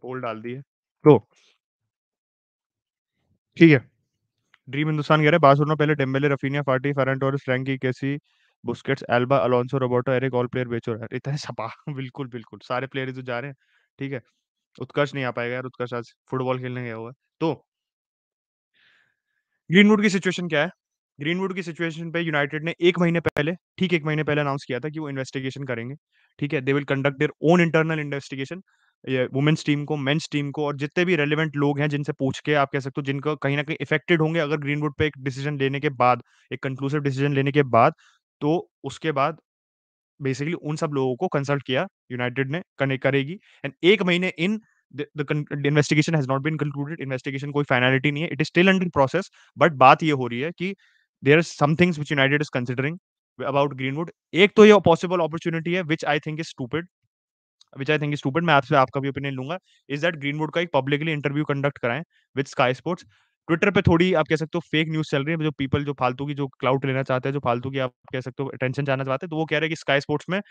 पोल डाल दी है। तो ठीक है। ड्रीम हिंदुस्तान कह रहा है बार्सिलोना पहले Dembele Raphinha Fati Ferran Torres Frenkie Kessie Busquets Alba Alonso Roberto Eric all player बेचो यार इतने सपा बिल्कुल बिल्कुल सारे प्लेयर जो जा रहे हैं ठीक है उत्कर्ष नहीं आ पाएगा यार उत्कर्ष आज फुटबॉल खेलने गया हुआ है तो ग्रीनवुड की सिचुएशन क्या है ग्रीनवुड की सिचुएशन पे यूनाइटेड ने एक महीने पहले ठीक एक महीने पहले अनाउंस किया था कि वो इन्वेस्टिगेशन करेंगे ठीक है they will conduct their own internal investigation ये वुमेन्स टीम को मेन्स टीम को और जितने भी रेलिवेंट लोग हैं जिनसे पूछ के आप कह सकते हो जिनका कहीं ना कहीं इफेक्टेड होंगे अगर ग्रीनवुड पे एक डिसीजन लेने के बाद एक कंक्लूसिव डिसीजन लेने के बाद तो उसके बाद बेसिकली उन सब लोगों को कंसल्ट किया यूनाइटेड ने कने करेगी एंड एक महीने in investigation has not been concluded investigation कोई फाइनलिटी नहीं है it is still under process but बात ये हो रही है कि there are somethings which United is considering about Greenwood एक तो ये पॉसिबल अपॉर्चुनिटी है which I think is stupid which I think stupid मैं आपसे आपका भी ओपिनियन लूंगा इज दैट ग्रीनवुड का एक पब्लिकली इंटरव्यू कंडक्ट कराएं विद स्काई स्पोर्ट्स ट्विटर पे थोड़ी आप कह सकते हो फेक न्यूज चल रही है जो पीपल जो फालतू की जो क्लाउड लेना चाहते हैं जो फालतू की आप कह सकते हो अटेंशन चाहना चाहते हैं तो वो कह रहे हैं कि स्काई स्पोर्ट्स में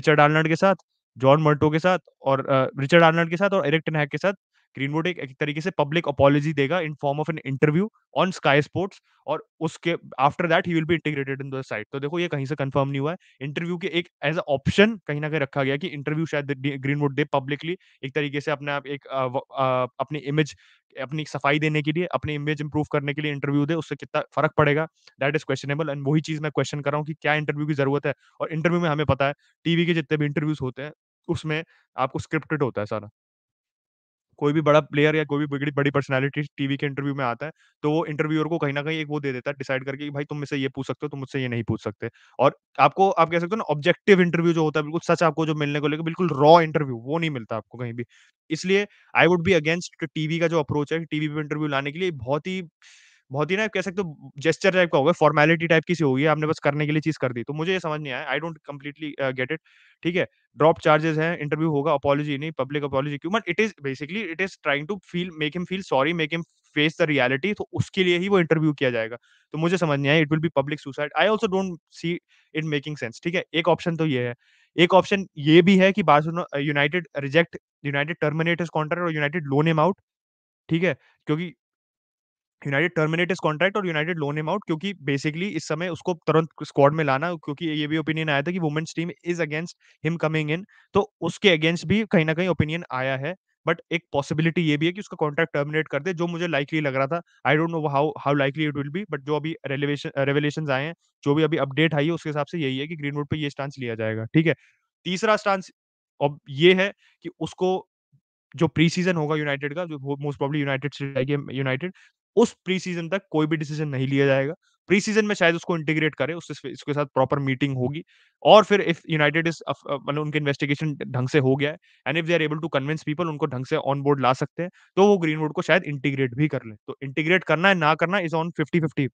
रिचर्ड आर्नल्ड के साथ जॉन मर्टो के साथ और रिचर्ड आर्नल्ड के साथ और एरिक्टन हैक के साथ ग्रीनवुड एक, एक तरीके से पब्लिक अपॉलोजी देगा in form of an interview on Sky Sports और उसके after that he will be integrated in the side तो देखो ये कहीं से कंफर्म नहीं हुआ है इंटरव्यू के एक एज अ ऑप्शन कहीं ना कहीं रखा गया कि इंटरव्यू शायद ग्रीनवुड दे पब्लिकली एक तरीके से अपने आप एक अपनी इमेज अपनी सफाई देने के लिए अपनी इमेज इंप्रूव करने के लिए इंटरव्यू दे उससे कितना फर्क पड़ेगा दैट इज क्वेश्चनेबल एंड वही चीज मैं क्वेश्चन कर रहा हूँ कि क्या इंटरव्यू की जरूरत है और इंटरव्यू में हमें पता है टीवी के जितने भी इंटरव्यूज होते हैं उसमें आपको स्क्रिप्टेड होता है सारा कोई भी बड़ा प्लेयर या कोई भी बड़ी पर्सनैलिटी टीवी के इंटरव्यू में आता है तो वो इंटरव्यूअर को कहीं ना कहीं एक वो दे देता है डिसाइड करके कि भाई तुम मुझसे ये पूछ सकते हो तुम मुझसे ये नहीं पूछ सकते और आपको आप कह सकते हो ना ऑब्जेक्टिव इंटरव्यू जो होता है बिल्कुल सच आपको जो मिलने को लेकर बिल्कुल रॉ इंटरव्यू वो नहीं मिलता आपको कहीं भी इसलिए I would be against TV का जो अप्रोच है टीवी पे इंटरव्यू लाने के लिए बहुत ही बहुत ही ना कह सकते हो जेस्टर टाइप का होगा फॉर्मेलिटी टाइप की सी होगी आपने बस करने के लिए चीज कर दी तो मुझे ये समझ नहीं आया I don't completely get it ठीक है ड्रॉप चार्जेस है इंटरव्यू होगा अपोलॉजी नहीं पब्लिक अपोलॉजी क्यों but it is basically it is trying to feel make him feel sorry make him face the reality तो उसके लिए ही वो इंटरव्यू किया जाएगा तो मुझे समझ नहीं आया it will be public suicide I also don't see it making sense ठीक है एक ऑप्शन तो ये है एक ऑप्शन ये भी है कि Barcelona United reject United terminate his contract और यूनाइटेड लोन एम आउट ठीक है क्योंकि यूनाइटेड टर्मिनेट इस कॉन्ट्रैक्ट और यूनाइटेड लोन एम आउट क्योंकि बेसिकली इस समय उसको तुरंत स्क्वाड में लाना क्योंकि ये भी ओपिनियन आया था कि women's team is against him coming in तो उसके अगेंस्ट भी कहीं ना कहीं ओपिनियन आया है बट एक पॉसिबिलिटी ये भी है कि उसका कॉन्ट्रैक्ट टर्मिनेट कर दे जो मुझे लाइकली लग रहा था I don't know how how likely it will be but जो अभी रेवलेशन आए हैं जो भी अभी अपडेट आई है उसके हिसाब से यही है कि ग्रीनवुड पे ये स्टांस लिया जाएगा ठीक है तीसरा स्टांस अब ये है कि उसको जो प्री सीजन होगा यूनाइटेड का जो मोस्ट प्रॉब्ली यूनाइटेड से जाएगी यूनाइटेड उस प्री सीजन तक कोई भी डिसीजन नहीं लिया जाएगा प्री सीजन में शायद उसको इंटीग्रेट करे उससे इसके साथ प्रॉपर मीटिंग होगी और फिर इफ यूनाइटेड इज मतलब उनके इन्वेस्टिगेशन ढंग से हो गया है and if they are able to convince people उनको ढंग से ऑन बोर्ड ला सकते हैं तो वो बोर्ड को शायद इंटीग्रेट भी कर ले तो इंटीग्रेट करना है ना करना is on fifty fifty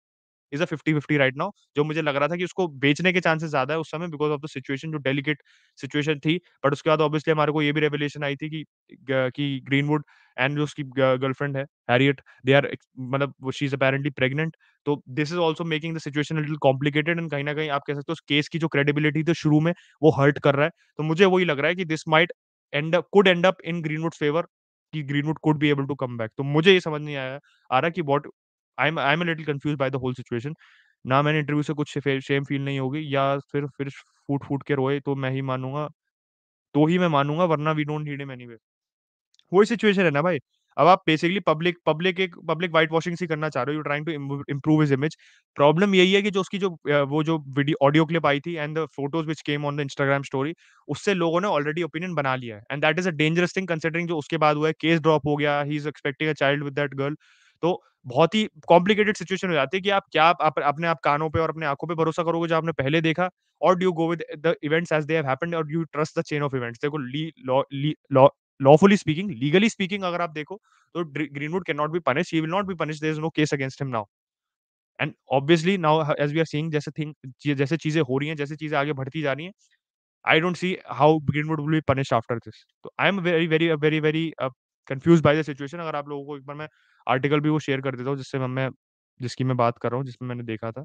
is a fifty fifty right now जो मुझे लग रहा था कि उसको बेचने के चांसेस ज्यादा है उस समय बिकॉज ऑफ द सिचुएशन जो डेलीकेट सिचुएशन थी बट उसके बाद ऑब्वियसली हमारे को ये भी रेवलेशन आई थी कि कि ग्रीनवुड एंड जो उसकी गर्लफ्रेंड है हैरियट दे आर मतलब शी इज अपेरेंटली प्रेगनेंट तो this is also making the situation little complicated and कहीं ना कहीं आप कह सकते हो उस केस की जो क्रेडिबिलिटी थी शुरू में वो हर्ट कर रहा है तो मुझे वही लग रहा है कि this might end could end up in Greenwood favour कि Greenwood could be able to come back तो मुझे ये समझ नहीं आया आ रहा कि what I am I am little confuse by the whole situation ना मैंने इंटरव्यू से कुछ शेम फील नहीं होगी या फिर फिर फूट फूट के रोए तो मैं ही मानूंगा तो ही मैं मानूंगा वरना we don't need anyway वही सिचुएशन है ना भाई अब आप बेसिकली पब्लिक पब्लिक एक पब्लिक वाइट वॉशिंग सी करना चाह रहे हो you trying to improve his image problem यही है कि जो उसकी जो वो जो वीडियो ऑडियो क्लिप आई थी and the photos which came on the Instagram story उससे लोगों ने ऑलरेडी ओपिनियन बना लिया है and that is a dangerous thing considering जो उसके बाद हुआ है केस ड्रॉप हो गया he is expecting a child with that girl तो बहुत ही कॉम्प्लिकेटेड सिचुएशन हो जाती है कि आप क्या आप अपने आप कानों पे और अपने आंखों पे भरोसा करोगे जो आपने पहले देखा और do go with the events as they have happened और you trust the chain of events देखो ली लॉफुली स्पीकिंग लीगली स्पीकिंग अगर आप देखो तो Greenwood can not be punish he will not be punish there is no case against him now and obviously now as we are seeing जैसे thing जैसे चीजें हो रही हैं जैसे चीजें आगे बढ़ती जा रही हैं I don't see how Greenwood will be punish after this तो I am very very very very confuse by the situation अगर आप लोगों को एक बार मैं आर्टिकल भी वो शेयर कर देता हूँ जिससे मैं जिसकी मैं बात कर रहा हूँ जिसमें मैंने देखा था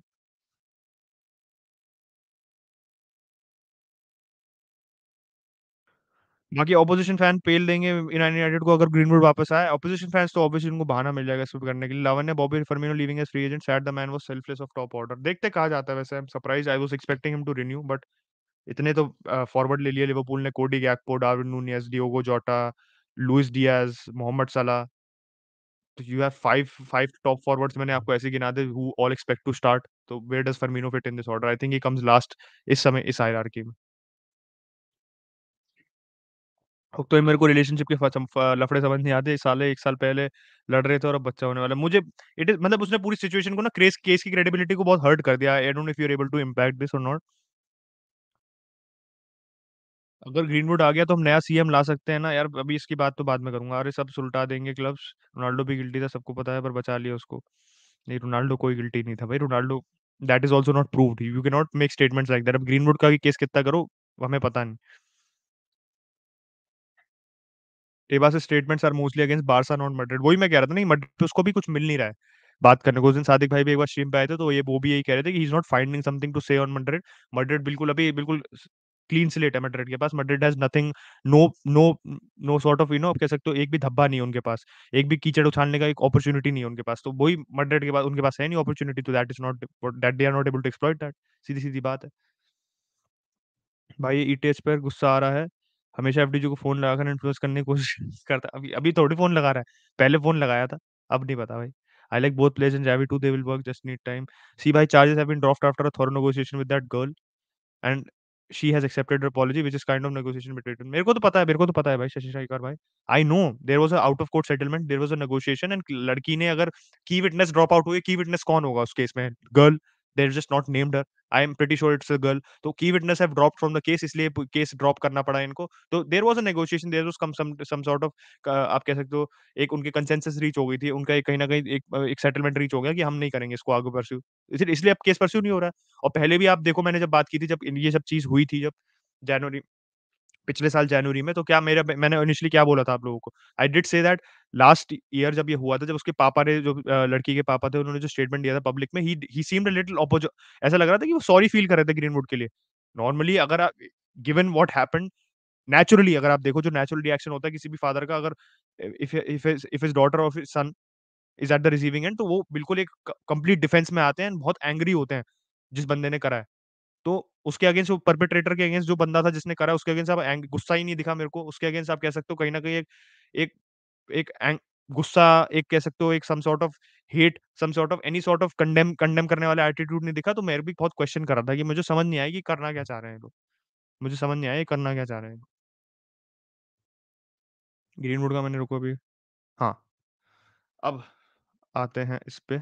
बाकी ऑपोजिशन फैन पेल देंगे यूनाइटेड को अगर ग्रीनवुड वापस आए ऑपोजिशन फैंस तो ऑब्वियसली उनको बहाना मिल जाएगा स्विप करने के लिए लवन ने Bobby Firmino leaving as free agent said the man was selfless of top order देखते कहा जाता है वैसे I am surprise I was expecting him to renew but इतने तो फॉरवर्ड ले लिए लिवरपूल ने Cody Gakpo Darwin Nunez Diogo Jota Luis Diaz, Mohamed Salah तो you have five five top forwards मैंने आपको ऐसे गिना they who all expect to start तो where does Firmino fit in this order I think he comes last इस समय इस hierarchy में तो मेरे को रिलेशनशिप के लफड़े समझ नहीं आते साले एक साल पहले लड़ रहे थे और अब बच्चा होने वाला मुझे इट इज मतलब उसने पूरी सिचुएशन को ना क्रेस केस की क्रेडिबिलिटी को बहुत हर्ट कर दिया I don't if you are able to impact this और नॉट अगर ग्रीनवुड आ गया तो हम नया सीएम ला सकते हैं ना यार अभी इसकी बात तो बाद में करूंगा अरे सब सुलटा देंगे क्लब्स रोनाल्डो भी गिल्टी था सबको पता है पर बचा लिया उसको नहीं रोनाल्डो कोई गिल्टी नहीं था भाई Ronaldo that is also not proved you can not make statement like that अब ग्रीनवुड का केस कितना करो हमें पता नहीं Tebas statements are mostly against Barca not Madrid वही मैं कह रहा था नहीं मड्रिड तो उसको भी कुछ मिल नहीं रहा है बात करने को उस दिन सादिक भाई भी एक बार स्ट्रीम पे आए थे तो ये वो भी यही कह रहे थे कि he is not finding something to say on Madrid Madrid बिल्कुल अभी बिल्कुल क्लीन स्लेट है मैड्रिड के पास Madrid has nothing no no no sort of you know आप कह सकते हो एक भी धब्बा नहीं है उनके पास एक भी कीचड़ उछालने का एक अपॉर्चुनिटी नहीं है उनके पास तो वही मैड्रिड के पास उनके पास है नहीं अपॉर्चुनिटी तो that is not that they are not able to exploit that सीधी सीधी बात है भाई ई ईटीएच e पर गुस्सा आ रहा है हमेशा एफडीजी को फोन लगाकर इन्फ्लुएंस करने की कोशिश करता अभी अभी थोड़ी फोन लगा रहा है पहले फोन लगाया था अब नहीं पता भाई I like both players in Javi too. They will work. Just need time. See, by charges have been dropped after a thorough negotiation with that girl, and she has accepted apology which is kind of negotiation between मेरे को तो पता है मेरे को तो पता है भाई शशि शेखर भाई I know there was a out of court settlement there was a negotiation and लड़की ने अगर की विटनेस ड्रॉप आउट हुई की विटनेस कौन होगा उस केस में girl they're just not named her I am pretty sure it's a girl तो की witness have dropped from the case इसलिए केस ड्रॉप करना पड़ा इनको तो there was a negotiation there was some sort of आप कह सकते हो एक उनकी कंसेंसस रीच हो गई थी उनका एक कहीं ना कहीं एक एक सेटलमेंट रीच हो गया कि हम नहीं करेंगे इसको आगे परस्यू इसलिए अब केस परस्यू नहीं हो रहा है और पहले भी आप देखो मैंने जब बात की थी जब ये सब चीज हुई थी जब जनवरी पिछले साल जनवरी में तो क्या मेरा मैंने इनिशियली क्या बोला था आप लोगों को I did say that last year जब ये हुआ था जब उसके पापा ने जो लड़की के पापा थे उन्होंने जो स्टेटमेंट दिया था पब्लिक में he he seemed a little oppose ऐसा लग रहा था कि वो सॉरी फील कर रहे थे ग्रीनवुड के लिए नॉर्मली अगर आप गिवन व्हाट हैपेंड नेचुरली अगर आप देखो जो नेचुरल रिएक्शन होता है किसी भी फादर का अगर if if if is daughter of son is at the receiving end तो वो बिल्कुल एक कंप्लीट डिफेंस में आते हैं बहुत एंग्री होते हैं जिस बंदे ने करा है तो उसके अगेंस्ट परपेट्रेटर के अगेंस्ट जो बंदा था जिसने करा उसके अगेंस्ट आप गुस्सा ही नहीं दिखा मेरे को उसके अगेंस्ट आप कह सकते हो कहीं ना कहीं एक एक एक गुस्सा एक कह सकते हो एक some sort of hate some sort of any sort of condemn condemn करने वाला एटीट्यूड नहीं दिखा तो मेरे भी बहुत क्वेश्चन कर रहा था कि मुझे समझ नहीं आया कि करना क्या चाह रहे हैं लोग मुझे समझ नहीं आया करना क्या चाह रहे हैं ग्रीनवुड का मैंने रुको अभी हाँ अब आते हैं इस पे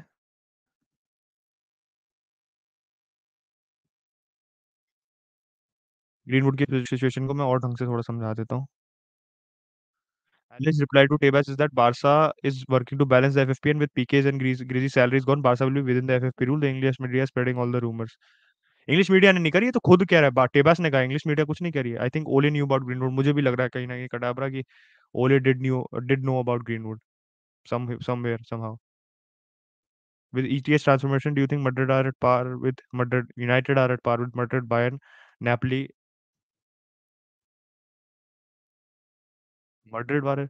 ग्रीनवुड की सिचुएशन को मैं और ढंग से थोड़ा समझा देता हूँ इंग्लिश मीडिया ने नहीं करी तो खुद कह रहा है टेबास ने कहा इंग्लिश मीडिया कुछ नहीं करी I think Ole knew about Greenwood मुझे भी लग रहा है कहीं ना कहीं कटाबरा की Ole did knew did know about Greenwood some somewhere somehow with its transformation do think Madrid are at par with Madrid United are at par with Madrid Bayern Napoli murdered बारे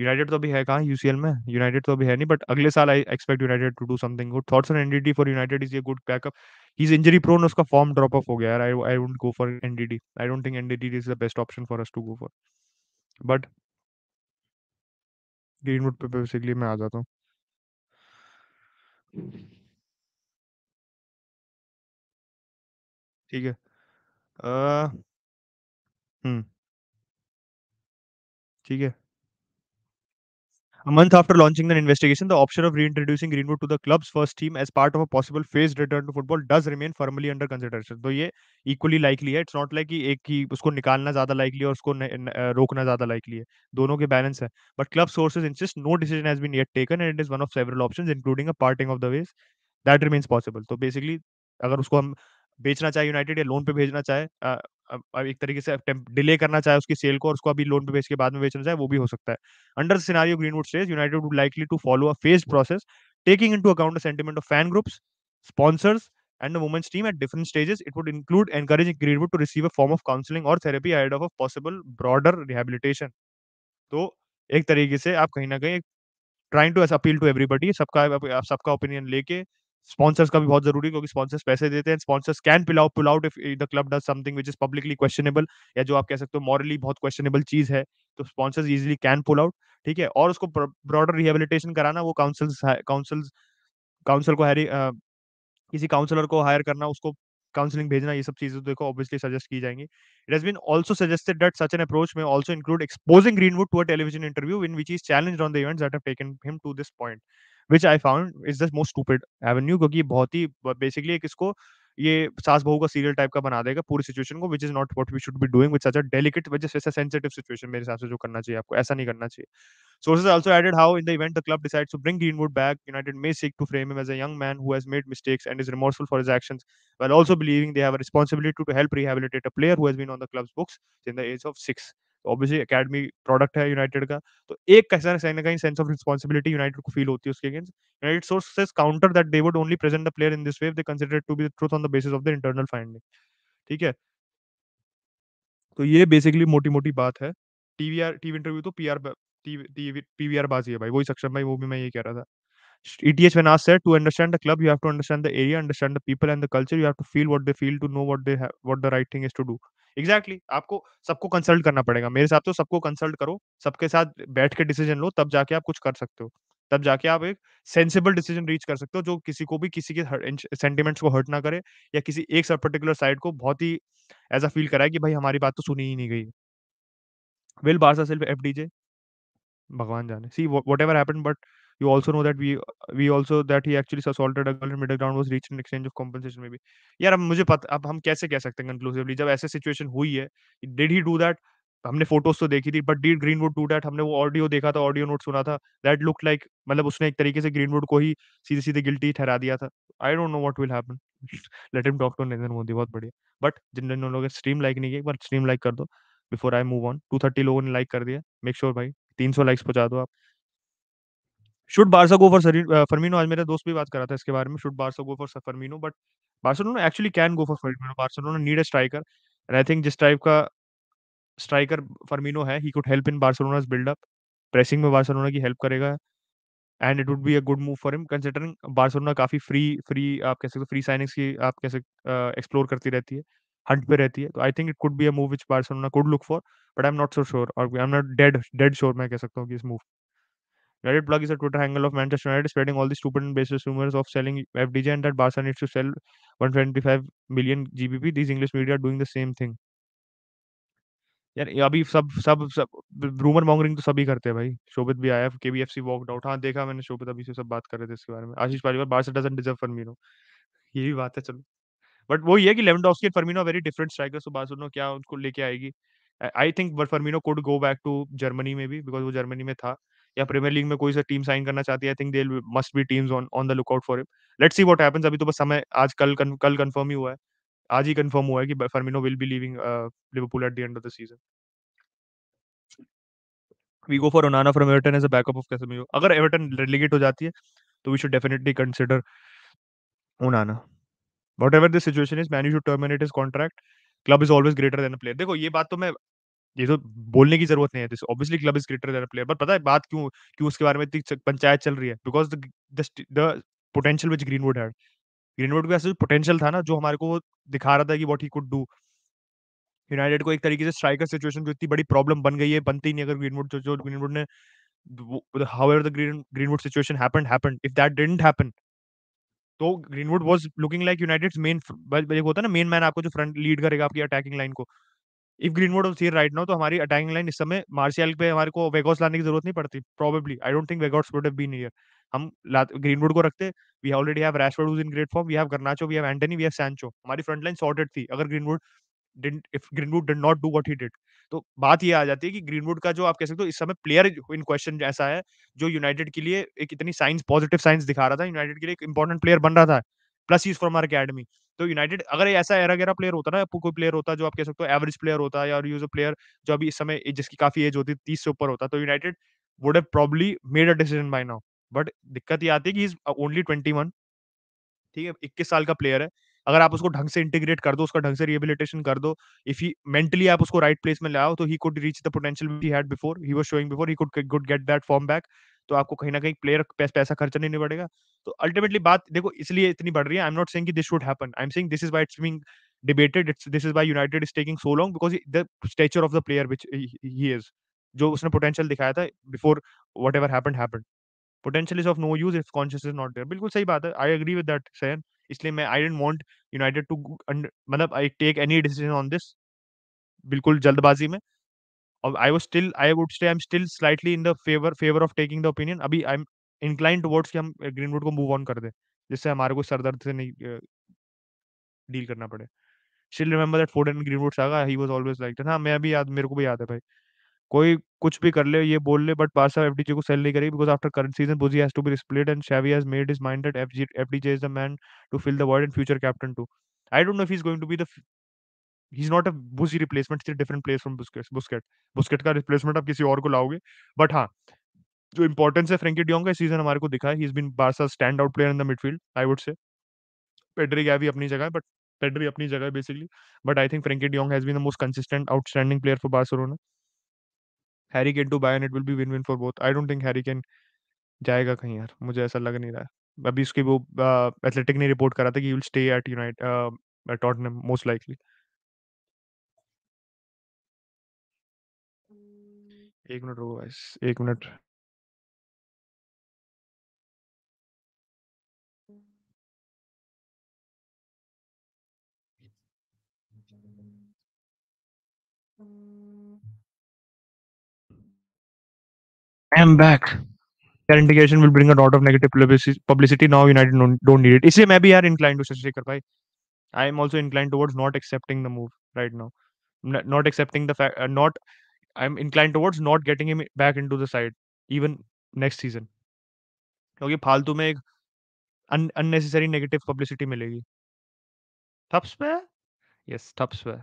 यूनाइटेड तो अभी है कहाँ UCL में United तो अभी है नहीं बट अगले साल I expect United to do something good thoughts on NDD for United is a good backup he is injury prone उसका फॉर्म ड्रॉप अप हो गया यार I I won't go for NDD I don't think NDD is the best option for us to go for but Greenwood पे basically मैं आ जाता हूँ ठीक है हम्म hmm. ठीक है A month after launching the investigation, the option of reintroducing Greenwood to the club's first team as part of a possible phased return to football does remain firmly under consideration. तो ये equally likely है. It's not like कि एक ही उसको निकालना ज्यादा likely है और उसको न, न, रोकना ज्यादा likely है. दोनों के balance है. But club sources insist no decision has been yet taken and it is one of several options, including a parting of the ways. That remains possible. तो basically अगर उसको हम बेचना चाहे यूनाइटेड या लोन पे भेजना चाहे एक तरीके से डिले करना चाहे उसकी सेल को और उसको अभी लोन पे बेच के बाद में बेचना चाहे वो भी हो सकता है under scenario Greenwood stays United would likely to follow a phased process taking into account the sentiment of fan groups sponsors and the team at different stages it would include encourage Greenwood to receive a form of counselling और therapy aid of a possible broader rehabilitation तो एक तरीके से आप कहीं ना कहीं trying to appeal to everybody सबका सबका ओपिनियन लेके स्पॉन्सर्स का भी बहुत जरूरी क्योंकि स्पॉन्सर्स पैसे देते हैं sponsors can pill out pull out if the club does something which is publicly questionable या जो आप कह सकते हो मॉरली बहुत क्वेश्चनेबल चीज है तो sponsors easily can pull out ठीक है और उसको ब्रॉडर रिहेबिलिटेशन कराना वो काउंसिल्स काउंसिल्स काउंसिल को हैरी किसी काउंसलर को हायर करना उसको काउंसलिंग भेजना ये सब चीजें तो देखो ऑब्वियसली सजेस्ट की जाएंगी it has been also suggested that such an approach में also include exposing Greenwood to a television interview in which is challenged on the events that have taken him to this point which I found is the most stupid avenue क्योंकि बहुत ही basically एक इसको ये सास बहू का serial type का बना देगा पूरी सिचुएशन को which is not what we should be doing with such a delicate which is sensitive situation मेरे हिसाब से जो करना चाहिए आपको ऐसा नहीं करना चाहिए Sources also added how, in the event, the club decides to bring Greenwood back, United may seek to frame him as a young man who has made mistakes and is remorseful for his actions, while also believing they have a responsibility to help rehabilitate a player who has been on the club's books since the age of six. Obviously academy product है United का तो एक कैसा कहीं ना कहीं sense of responsibility United को feel होती है उसके against United sources counter that they would only present the player in this way they considered to be the truth on the basis of the internal finding ठीक है तो ये basically मोटी मोटी बात है टीवीआर टीवी इंटरव्यू तो PR PVR बाजी है भाई वही सक्षम भाई वो भी मैं ये कह रहा था ETH when asked said to understand the club, you have to understand the area, understand the people and the culture. You have to feel what they feel to know what they have, what the right thing is to do. Exactly exactly, आपको सबको consult करना पड़ेगा मेरे हिसाब से तो सबको consult करो सबके साथ बैठ के डिसीजन लो तब जाके आप कुछ कर सकते हो तब जाके आप एक सेंसिबल डिसीजन रीच कर सकते हो जो किसी को भी किसी के सेंटिमेंट्स को हर्ट ना करे या किसी एक पर्टिकुलर साइड को बहुत ही ऐसा फील कराए कि भाई हमारी बात तो सुनी ही नहीं गई विल बारसा सिर्फ एफ डी जे भगवान जाने see what ever happen but you also know that we we also that he actually assaulted a girl in middle ground was reached in exchange of compensation maybe yaar ab mujhe pata ab hum kaise keh sakte hain conclusively jab aise situation hui hai did he do that हमने photos तो देखी थी but did Greenwood to that हमने वो audio देखा था audio note सुना था दैट लुक लाइक मतलब उसने एक तरीके से ग्रीनवुड को ही सीधे सीधे गिल्टी ठहरा दिया था I don't know what will happen let him talk to Narendra Modi बहुत बढ़िया बट जिन जिन लोगों ने स्ट्रीम लाइक नहीं किया बट स्ट्रीम लाइक कर दो before I move on to लोगों ने लाइक कर दिया मेक श्योर sure भाई तीन लाइक्स पहुंचा दो आप should Barca go for Firmino आज मेरा दोस्त भी बात कर रहा था इसके बारे में should Barca go for Firmino but Barcelona actually can go for Firmino Barcelona need a striker and I think जिस टाइप का स्ट्राइकर फर्मिनो है he could help in Barcelona's up pressing में बार्सिलोना की हेल्प करेगा and it would be a good move for him considering Barcelona काफी free free आप कह सकते हो फ्री साइनिंग्स की आप कह सकते एक्सप्लोर करती रहती है हंट पे रहती है तो I think it could be a move which Barcelona could look for but I am not so sure और I am not dead dead sure मैं कह सकता हूँ कि इस move Reddit plug is a Twitter angle of Manchester United spreading all the stupid and baseless rumors of selling FDJ and that Barca needs to sell 125 million GBP. These English media are doing the same thing. यार अभी सब सब सब rumour mongering तो सभी करते हैं भाई शोभित भी आया केबीएफसी वॉकड आउट हाँ देखा मैंने शोभित अभी से सब बात कर रहे थे इसके बारे में आशीष पारिवार बार से डजन डिजर्व फर्मिनो ये भी बात है चलो बट वो ये है कि लेवन लेवेंडोस्की की Firmino very different striker so बार सुनो क्या उनको लेके आएगी I think but Firmino could go back to Germany में भी बिकॉज वो जर्मनी में था या प्रीमियर लीग में कोई सा टीम साइन करना चाहती है I think they must be teams on on the lookout for him let's see what happens अभी तो बस समय आज कल कल कंफर्म ही हुआ है आज ही कंफर्म हुआ है कि Firmino will be leaving Liverpool at the end of the season we go for Onana from Everton as a backup of Casemiro अगर एवर्टन रिलीगेट हो जाती है तो we should definitely consider Onana whatever the situation is man you should terminate his contract club is always greater than a player देखो ये बात तो मैं ये तो बोलने की जरूरत नहीं है this obviously club is greater than player but पता है बात क्यों क्यों उसके बारे में इतनी पंचायत चल रही है because the the the potential which Greenwood had Greenwood के जो पोटेंशियल था ना जो हमारे को दिखा रहा था कि what he could do United को एक तरीके से स्ट्राइकर सिचुएशन जो इतनी बड़ी प्रॉब्लम बन गई है बनती नहीं अगर ग्रीनवुड जो जो ग्रीनवुड ने however the green Greenwood situation happened happened if that didn't happen तो Greenwood was looking like United's main एक होता है ना मेन मैन आपको जो फ्रंट लीड करेगा आपकी अटैकिंग लाइन को if Greenwood here right now तो हमारी अटैकिंग लाइन इस समय मार्शियल पे हमारे को वेगॉस लाने की जरूरत नहीं पड़ती प्रॉबेबली आई डोंट थिंक वेगॉस वुड हैव बीन हियर हम ग्रीन ग्रीनवुड को रखते we already have Rashford who in great form we have Garnacho we have Antony we have Sancho हमारी फ्रंट लाइन सॉर्टेड थी अगर green Greenwood didn't if green Greenwood did not do what he did तो बात ये आ जाती है कि green greenwood का जो आप कह सकते हो इस समय प्लेयर इन क्वेश्चन ऐसा है जो यूनाइटेड के लिए एक इतनी साइंस पॉजिटिव साइंस दिखा रहा था यूनाइटेड के लिए एक इंपॉर्टेंट प्लेयर बन रहा था plus is from our academy तो यूनाइटेड अगर ऐसा एरा गेरा प्लेयर होता ना कोई प्लेयर होता जो आप कह सकते हो एवरेज प्लेयर होता या यूज प्लेयर जो अभी इस समय जिसकी काफी एज होती तीस से ऊपर होता तो United would have probably made a decision by now but दिक्कत ये आती है कि इज ओनली ट्वेंटी वन ठीक है इक्कीस साल का प्लेयर है अगर आप उसको ढंग से इंटीग्रेट कर दो उसका ढंग से रिहेबिलिटेशन कर दो इफ ही मेंटली आप उसको राइट right प्लेस में लाओ तो he could reach the potential he had before he was showing before he could good get that form back तो आपको कहीं ना कहीं प्लेयर पैसा खर्च नहीं पड़ेगा तो अल्टीमेटली बात देखो इसलिए इतनी बढ़ रही है आई एम नॉट सेइंग कि this should happen I am saying this is why it's being debated it's this is why united is taking so long because the stature of the player which he is जो उसने potential दिखाया था before what ever happen happen potential is of no use if conscious is not there बिल्कुल सही बात है I agree with that सैन इसलिए मैं I don't want United to मतलब I take any decision on this बिल्कुल जल्दबाजी में अब I was still I would say I am still slightly in the favour favour of taking the opinion अभी I M incline towards कि हम greenwood को move on कर दें जिससे हमारे को सरदर्द से नहीं डील करना पड़े still remember that Ford and Greenwood saga he was always like that हां मैं भी याद मेरे को भी याद है भाई कोई कुछ भी कर ले ये बोल ले बट बारसा एफडीजे को सेल नहीं करेगी because after current season Busi has to be replaced and Xavi has made his mind that FDJ is the man to fill the world and future captain too I don't know if is going to be the he's not a Buzi replacement, still different player from Busquets. Busquets. Busquets का replacement आप किसी और को लाओगे. But हाँ, जो importance है Frenkie de Jong का सीजन हमारे को दिखा है. He's been Barca standout player in the midfield. I would say. Pedri गया भी अपनी जगह है, but Pedri अपनी जगह है basically. But I think Frankie Diong has been the most consistent, outstanding player for Barcelona. Harry Kane to Bayern, it will be win-win for both. I don't think Harry Kane जाएगा कहीं यार. मुझे ऐसा लग नहीं रहा है. अभी उसकी वो एथलेटिक ने रिपोर्ट करा था कि you will stay at United Tottenham most likely एक मिनट रुको गाइस एक minute I am back. Their integration will bring a lot of negative publicity. Now United don't, don't need it. इसलिए मैं भी यार inclined to Shashikar भाई. I am also inclined towards not accepting the move right now. Not accepting the fact, uh, not I I'm inclined towards not getting him back into the side even next season क्योंकि फालतू में एक unnecessary negative publicity मिलेगी थप्स पे yes थप्स पे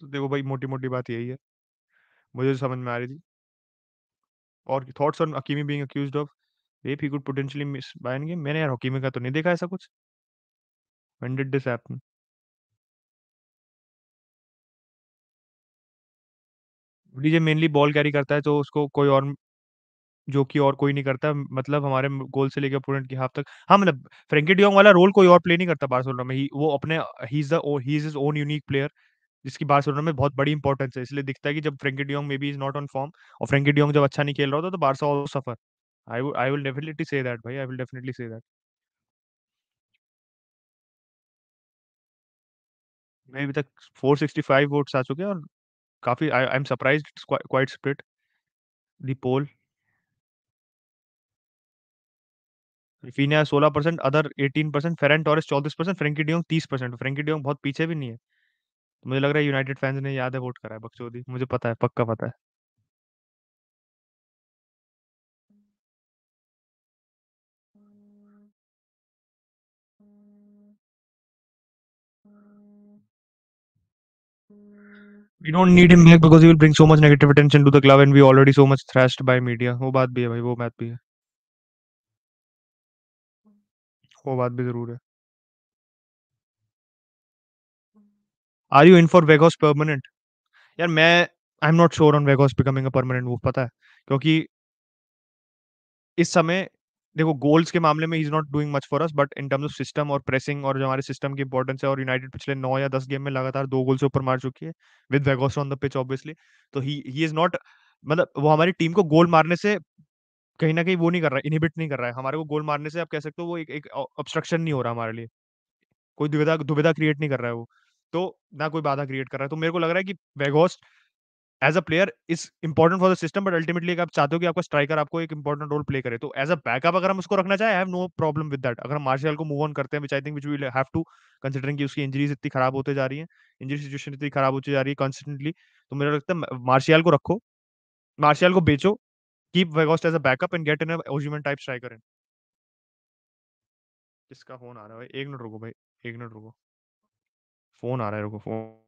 तो देखो भाई मोटी मोटी बात यही है मुझे तो समझ में आ रही थी और thoughts on Hakimi being accused of rape he could potentially miss by मैंने यार हकीमी का तो नहीं देखा ऐसा कुछ when did this happen DJ mainly ball carry करता है तो उसको कोई और जो कि और कोई नहीं करता मतलब हमारे गोल से लेकर अपोनेंट की हाफ तक हाँ मतलब फ्रेंकी डियोंग वाला रोल कोई और प्ले नहीं करता बार्सिलोना में ही वो अपने ही is he is own unique player जिसकी बार्सिलोना में बहुत बड़ी इंपॉर्टेंस है इसलिए दिखता है कि जब Frenkie de Jong may be is not on form और फ्रेंकी डियोंग जब अच्छा नहीं खेल रहा होता तो Barca all suffer I I will definitely say that भाई I will definitely say that मैं अभी तक 465 वोट्स आ चुके हैं और काफी I am surprise quite split poll Raphinha सोलह percent other eighteen percent Ferran Torres चौतीस परसेंट फ्रेंकी डियोंग तीस परसेंट फ्रेंकी डियोंग बहुत पीछे भी नहीं है तो मुझे लग रहा है यूनाइटेड फैंस ने याद है वोट करा है बक्सोदी मुझे पता है पक्का पता है we don't need him back because he will bring so much negative attention to the club and we already so much thrashed by media वो बात भी है भाई वो बात भी है वो बात भी जरूर है are you in for vegas permanent यार मैं I am not sure on वेगॉस बिकमिंग अ परमानेंट मूव पता है क्योंकि इस समय देखो गोल्स के मामले में is not doing much for us but in terms of system और प्रेसिंग और जो हमारे सिस्टम की इंपॉर्टेंस है और यूनाइटेड पिछले नौ या दस गेम में लगातार दो गोल से ऊपर मार चुकी है विद वेगोस ऑन द पिच ऑब्वियसली तो ही ही इज नॉट मतलब वो हमारी टीम को गोल मारने से कहीं ना कहीं वो नहीं कर रहा है इनहिबिट नहीं कर रहा है हमारे को गोल मारने से आप कह सकते हो वो एक एक ऑब्स्ट्रक्शन नहीं हो रहा हमारे लिए कोई दुविधा दुविधा क्रिएट नहीं कर रहा है वो तो ना कोई बाधा क्रिएट कर रहा है तो मेरे को लग रहा है कि Weghorst as a player is important for the system but ultimately आप चाहते हो कि आपका स्ट्राइकर आपको एक इंपॉर्टेंट रोल प्ले करे तो एज अ बैकअप अगर हम उसको रखना चाहे have no problem with that अगर हम मार्शियल को मूव ऑन करते हैं which I think which we have to considering की उसकी इंजरीज इतनी खराब होते जा रही है इंजरी सिचुएशन इतनी खराब होती जा रही है कॉन्स्टेंटली तो मेरा लगता है मार्शियल को रखो मार्शियल को बेचो keep Weghorst as a backup and get in Osimhen type striker in किसका फोन आ रहा है भाई एक मिनट रुको भाई एक मिनट रुको फोन आ रहा है रुको phone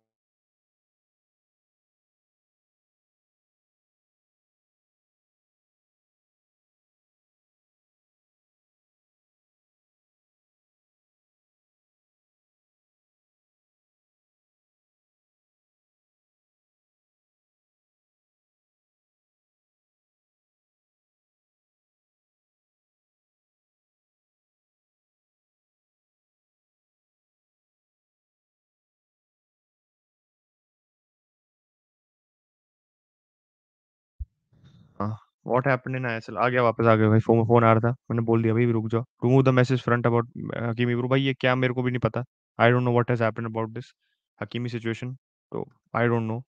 what happened in ISL आ गया वापस आ गया भाई फोन फोन आ रहा था मैंने बोल दिया भाई रुक जाओ remove the message front about Hakimi bro भाई ये क्या मेरे को भी नहीं पता I don't know what has happened about this Hakimi situation तो आई डोंट नो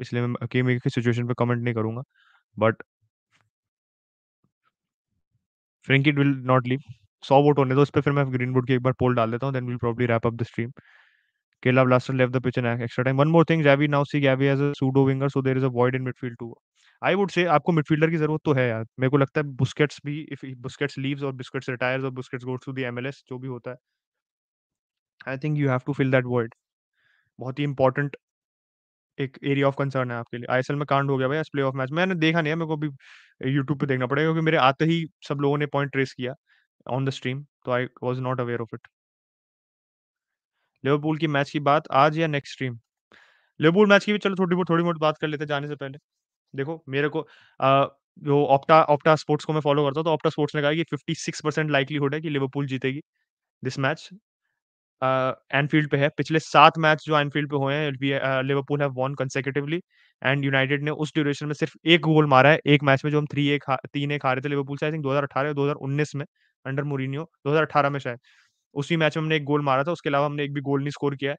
इसलिए मैं हकीमी की सिचुएशन पे कमेंट नहीं करूंगा but Frenkie will not leave सौ वोट होने दो उस पर फिर मैं ग्रीनवुड की एक बार पोल डाल देता हूँ then will probably wrap up the stream Kela Blaster left the pitch in extra time. One more thing, Javi now see Javi as a pseudo winger, so there is a void in midfield too. I would say आपको midfielder की जरूरत तो है यार मेरे को लगता है बुस्केट्स भी इफ बुस्केट्स लीव्स और बुस्केट्स रिटायर्स और Busquets goes to the MLS जो भी होता है I think you have to fill that word बहुत ही इंपॉर्टेंट एक एरिया ऑफ कंसर्न है आपके लिए आईएसएल में कांड हो गया भाई प्ले ऑफ मैच मैंने देखा नहीं है मेरे को भी यूट्यूब पे देखना पड़ेगा क्योंकि मेरे आते ही सब लोगों ने पॉइंट ट्रेस किया ऑन द स्ट्रीम तो I was not aware of it Liverpool की मैच की बात आज या नेक्स्ट स्ट्रीम लिवरपूल मैच की भी चलो थोड़ी बहुत थोड़ी बहुत बात कर लेते हैं जाने से पहले देखो मेरे को आ, जो ऑप्टा ऑप्टा स्पोर्ट्स को मैं फॉलो करता हूँ तो ऑप्टा स्पोर्ट्स ने कहा कि फिफ्टी सिक्स परसेंट लाइकलीहुड है कि लिवरपूल जीतेगी दिस मैच एनफील्ड पे है पिछले सात मैच जो एनफील्ड पे हुए हैं Liverpool have won consecutively and United ने उस ड्यूरेशन में सिर्फ एक गोल मारा है एक मैच में जो हम थ्री एक तीन एक हारे थे लिवरपूल से आई थिंक दो हजार अठारह दो हजार उन्नीस में अंडर मोरिनियो दो हजार अठारह में शायद उसी मैच में हमने एक गोल मारा था उसके अलावा हमने एक भी गोल नहीं स्कोर किया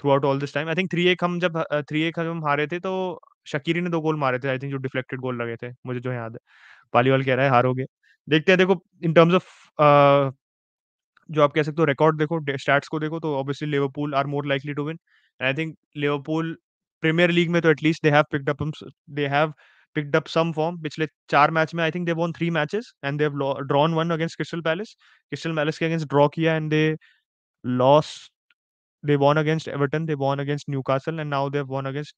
throughout all this time I think three एक हम जब थ्री एक हम हारे थे तो शकीरी ने दो गोल मारे थे आई थिंक जो डिफ्लेक्टेड गोल लगे थे मुझे जो याद है पालीवाल कह रहा है हारोगे देखते हैं देखो इन टर्म्स ऑफ जो आप कह सकते हो रिकॉर्ड देखो स्टैट्स को देखो तो obviously Liverpool are more likely to win I think Liverpool Premier League में तो at least they have picked up they have picked up some form पिछले चार मैच में I think they won three matches and they drawn one against Crystal Palace Crystal Palace के against draw किया and they loss they won against Everton they won against Newcastle and now they won against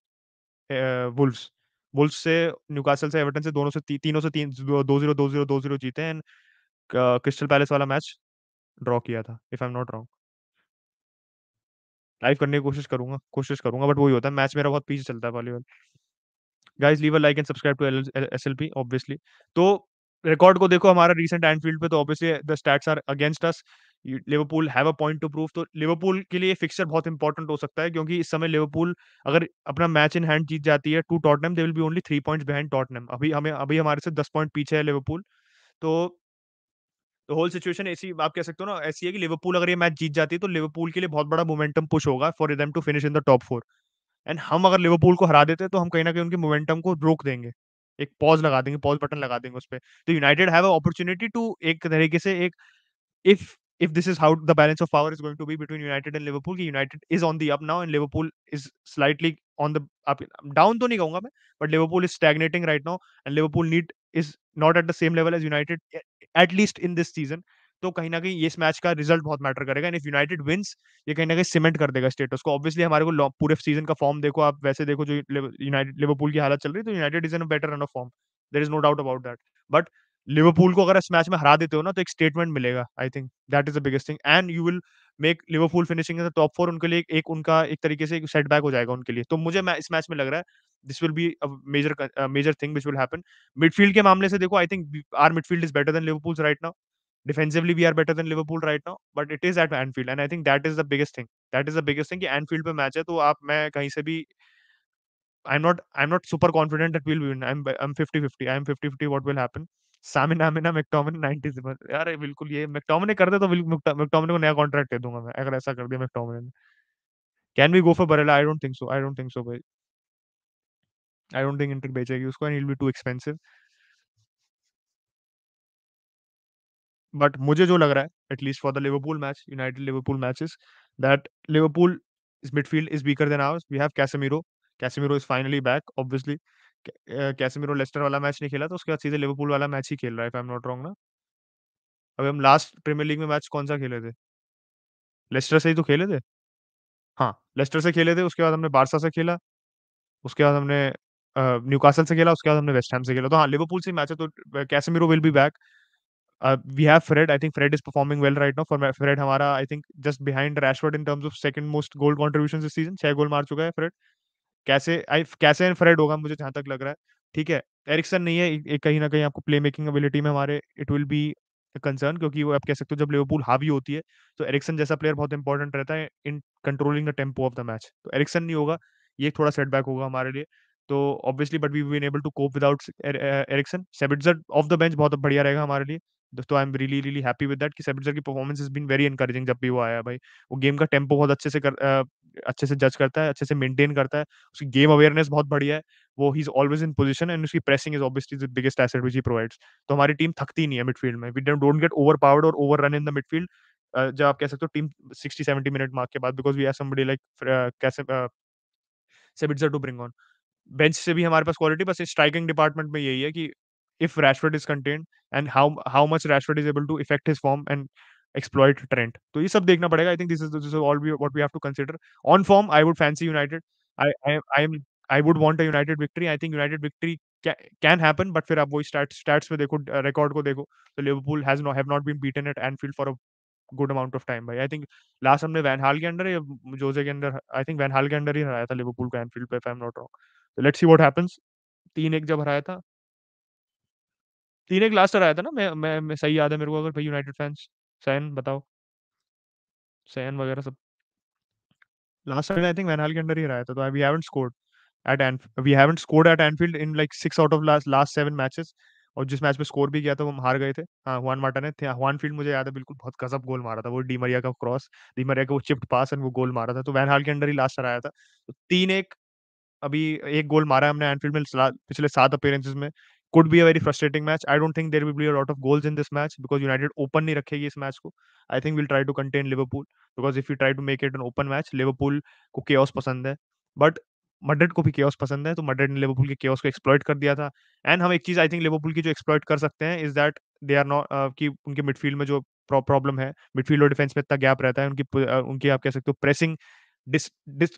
Wolves Wolves से Newcastle से Everton से दोनों से ती, तीनों से तीन दो जीरो दो जीरो दो जीरो जीते एंड क्रिस्टल पैलेस वाला मैच ड्रॉ किया था if I am not wrong live करने की कोशिश करूंगा कोशिश करूंगा बट वही होता है मैच मेरा बहुत पीछे चलता है वॉलीबॉल वाल। Guys leave a like and subscribe to S L P obviously तो रिकॉर्ड को देखो हमारा रीसेंट एनफील्ड पे तो obviously the stats are against us Liverpool have a point to prove तो लिवरपूल के लिए फिक्सर बहुत इंपॉर्टेंट हो सकता है क्योंकि इस समय लिवरपूल अगर अपना मैच इन हैंड जीत जाती है to Tottenham they will be only three points behind Tottenham अभी हमें अभी हमारे से दस पॉइंट पीछे है लिवरपूल तो तो होल सिचुएशन ऐसी आप कह सकते हो ना ऐसी है कि लिवरपूल अगर ये मैच जीत जाती है तो लिवरपूल के लिए बहुत बड़ा मोमेंटम पुश होगा for them to finish in the top four and हम अगर लिवरपूल को हरा देते हैं तो हम कहीं ना कहीं उनके मोमेंटम को रोक देंगे एक पॉज लगा देंगे पॉज बटन लगा देंगे उस पर तो यूनाइटेड हैव अपॉर्चुनिटी टू एक तरीके से एक if if this is how the balance of power is going to be between United and Liverpool, कि United is on the up now and Liverpool is slightly on the up down तो नहीं कहूँगा मैं but Liverpool is stagnating right now and Liverpool need is not at the same level as United at least in this season तो कहीं ना कहीं इस match का रिजल्ट बहुत मैटर करेगा एंड इफ यूनाइटेड विंस ये कहीं ना कहीं सीमेंट कर देगा स्टेटस को ऑब्वियसली हमारे को पूरे सीजन का फॉर्म देखो आप वैसे देखो जो यूनाइटेड लिवरपूल की हालत चल रही है तो United is in better run of form there is no doubt about that but Liverpool को अगर इस मैच में हरा देते हो ना तो एक स्टेटमेंट मिलेगा I think that is the biggest thing and you will make Liverpool finishing in top four उनके लिए एक उनका एक तरीके से सेटबैक हो जाएगा उनके लिए तो मुझे इस मैच में लग रहा है this will be major major thing which will happen midfield के मामले से देखो I think our midfield is better than Liverpool's right now defensively we are better than Liverpool right now but it is at Anfield and I think that is the biggest thing that is the biggest thing कि Anfield पे match है तो आप मैं कहीं से भी I am not I am not super confident that will win I am I am 50 50 I am 50 50 what will happen सामिन आमिना मैक्टोमन 90 यार बिल्कुल ये मैक्टोमन कर दे तो मैक्टोमन को नया कॉन्ट्रैक्ट दे दूंगा मैं अगर ऐसा कर दिया मैक्टोमन ने can we go for Barella I don't think so I don't think so भाई आई डोंट थिंक इंटर बेचेगी उसको and he will be too expensive but मुझे जो लग रहा है at least for the Liverpool match United Liverpool matches that Liverpool is midfield is weaker than ours we have Casemiro Casemiro is finally back obviously Casemiro Leicester वाला match नहीं खेला तो उसके बाद सीधे लिवरपूल वाला मैच ही खेल रहा है आई एम नॉट रॉन्ग ना अभी हम लास्ट प्रीमियर लीग में मैच कौन सा खेले थे लेस्टर से ही तो खेले थे हाँ लेस्टर से खेले थे उसके बाद हमने बारसा से खेला उसके बाद हमने न्यूकासल uh, से खेला उसके बाद हमने वेस्ट हैम से खेला तो हाँ लिवरपूल से मैच है तो Casemiro will be back we have Fred I think Fred is performing well right no for Fred हमारा I think just behind Rashford in terms of second most goal contributions this season. छह गोल मार चुका है Fred. कैसे I, कैसे and Fred होगा मुझे जहां तक लग रहा है. ठीक है. एरिक्सन नहीं है. एक कहीं ना कहीं आपको प्ले मेकिंग एबिलिटी में हमारे इट विल बी कंसर्न क्योंकि वो आप कह सकते हो जब लिवरपूल हावी होती है तो एरिक्सन जैसा प्लेयर बहुत इंपॉर्टेंट रहता है in controlling the tempo of the match तो एरिक्सन नहीं होगा ये थोड़ा सेटबैक होगा हमारे लिए तो obviously but we been able to cope without Eriksen Sabitzer off the bench बहुत बढ़िया रहेगा हमारे लिए दोस्तों I am really really happy with that कि सेबिटजर की performance is been very encouraging जब भी वो आया भाई वो गेम का टेम्पो बहुत अच्छे से कर अ, अच्छे से जज करता है अच्छे से मेंटेन करता है उसकी गेम अवेयरनेस बहुत बढ़िया है वो he is always in position and उसकी pressing is obviously the biggest asset which he provides तो हमारी टीम थकती नहीं है मिडफील्ड में we don't get over powered और over run in the midfield जब आप कह सकते हो team sixty seventy minute mark के बाद because we are somebody like कैसे Sabitzer to bring on bench से भी हमारे पास क्वालिटी बस स्ट्राइकिंग डिपार्टमेंट में यही है कि if Rashford is contained and how how much Rashford is able to affect his form and exploit Trent. तो ये सब देखना पड़ेगा. I think this is this is all we what we have to consider. On form, I would fancy United. I I am I would want a United victory. I think United victory ca- can happen, but फिर आप वही stats stats में देखो record को देखो. So Liverpool has not have not been beaten at Anfield for a good amount of time. Bhai. I think last time Van Hal के under या Jose के अंदर आई थिंक वैन हाल के under ही हराया था लिवरपूल को एनफील्ड पे I am not wrong तो लेट्स सी व्हाट हैपेंस तीन एक जब हराया था तीन एक लास्ट आया था ना मैं मैं मैं सही याद है मेरे को अगर भाई यूनाइटेड फैंस सैन बताओ सैन वगैरह सब लास्ट आई थिंक वैनहाल के अंडर ही रहा था तो we haven't scored at and we haven't scored at Anfield in like six out of last last seven matches और जिस मैच में स्कोर भी किया था वो हम हार गए थे हाँ हुआन माटा ने थे हुआन फील्ड मुझे याद है बिल्कुल बहुत गजब गोल मारा था वो डीमरिया का क्रॉस डीमरिया का वो चिप्ट पास एंड वो गोल मारा था तो वैन हाल के अंडर ही लास्ट आया था तो तीन एक अभी एक गोल मारा है हमने एनफील्ड में पिछले सात अपेयरेंसेज में could be a very frustrating match. I don't think there will be a lot of goals in this match because United नहीं रखेगी इस मैच को. I think we'll try to contain Liverpool because if you try to make it an open match, Liverpool को chaos पसंद है. But Madrid को भी chaos पसंद है तो मड्रिड ने लिवरपूल के केओस को एक्सप्लॉइट कर दिया था एंड हम एक चीज आई थिंक लिवरपूल की जो एक्सप्लॉइट कर सकते हैं is that they are not कि उनके मिडफील्ड में जो प्रॉब्लम है मिडफील्ड और डिफेंस में इतना गैप रहता है उनकी uh, उनकी आप कह सकते हो प्रेसिंग डिस डिस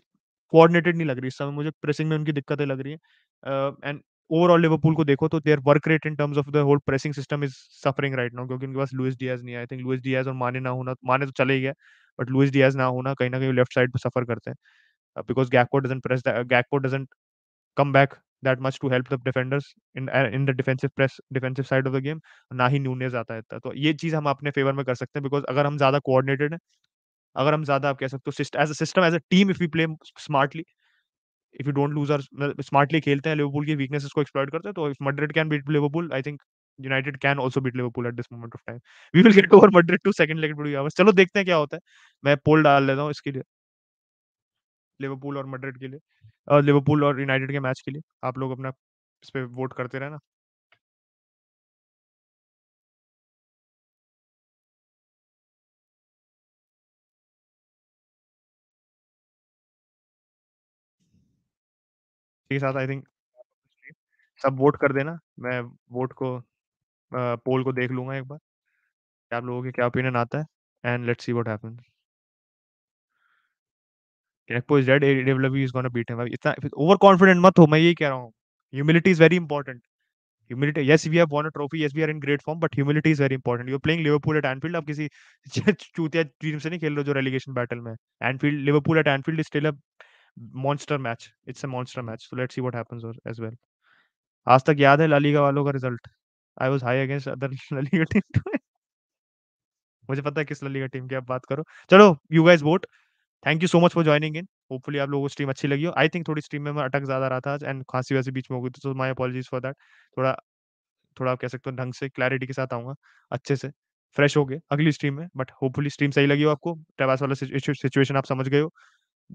कोऑर्डिनेटेड नहीं लग रही इस समय मुझे प्रेसिंग में उनकी दिक्कतें लग रही है एंड uh, ओवरऑल लिवरपूल को देखो तो their work rate in terms of the whole pressing system is suffering right now क्योंकि उनके पास लुइस डियाज नहीं आई थिंक लुइस डियाज और माने ना होना माने तो चले ही गया बट लुइस डियाज ना होना कहीं ना कहीं लेफ्ट साइड पे सफर करते हैं because Gakpo doesn't press Gakpo doesn't come back that much to help the defenders in the defensive press defensive side of the game ना ही न्यूनेज आता है तो ये चीज हम अपने फेवर में कर सकते हैं बिकॉज अगर हम ज्यादा कोऑर्डिनेटेड हैं अगर हम ज्यादा आप कह सकते हो system as a team if you play smartly if you don't lose or smartly खेलते हैं लिवरपूल की वीकनेसेस को एक्सप्लॉइट करते हैं तो if Madrid can beat Liverpool I think United can also beat Liverpool at this moment of time we will get over Madrid to second leg but ours चलो देखते हैं क्या होता है मैं पोल डाल लेता हूं इसके लिए लिवरपूल और मैड्रिड के लिए लिवरपूल और यूनाइटेड के मैच के लिए आप लोग अपना इस पे वोट करते रहना के साथ आई थिंक सब वोट कर देना मैं वोट को पोल को देख लूंगा एक बार आप लोगों के क्या ओपिनियन आता है and let's see what happens Kenekpo is dead. WWE is going beat him. इतना ओवर कॉन्फिडेंट मत हो मैं यही कह रहा हूँ humility is very important humility yes we have won a trophy yes we are in great form but humility is very important you playing Liverpool at Anfield आप किसी चूतिया टीम से नहीं खेल रहे हो जो रेलीगेशन बैटल में Anfield Liverpool at Anfield is still a monster match. It's a monster match. So let's see what happens or, as well. आज तक याद है लालीगा वालों का result I was high against other La Liga team मुझे पता है किस लालीगा टीम की आप बात करो चलो you guys vote thank you so much for joining in hopefully आप लोगों को स्ट्रीम अच्छी लगी हो आई थिंक थोड़ी स्ट्रीम में मैं अटक ज्यादा रहा था एंड खांसी वैसे बीच में हो गई तो माई अपॉलॉजीज फॉर दैट थोड़ा थोड़ा आप कह सकते हो ढंग से क्लैरिटी के साथ आऊंगा अच्छे से फ्रेश हो गए अगली स्ट्रीम में बट होपफुली स्ट्रीम सही लगी हो आपको ट्रेवास वाला सिचुएशन आप समझ गए हो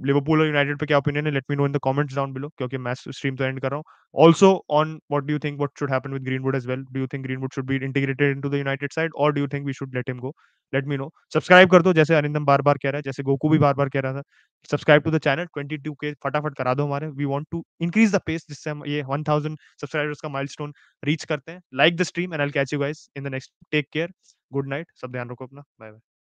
लिवरपूल और यूनाइटेड पे क्या ओपिनियन है let me know in the comments down below क्योंकि मैं स्ट्रीम तो एंड कर रहा हूं also on what do you think what should happen with Greenwood as well do you think Greenwood should be integrated into the United side और do you think we should let him go let me know subscribe कर दो जैसे अरिंदम बार-बार कह रहा है जैसे Goku भी बार-बार hmm. कह रहा था subscribe to the channel 22k फटाफट करा दो हमारे we want to increase the pace जिससे हम ये 1000 सब्सक्राइबर्स का माइलस्टोन रीच करते हैं like the stream and I will catch you guys in the next take care good night सब ध्यान रखो अपना बाय बाय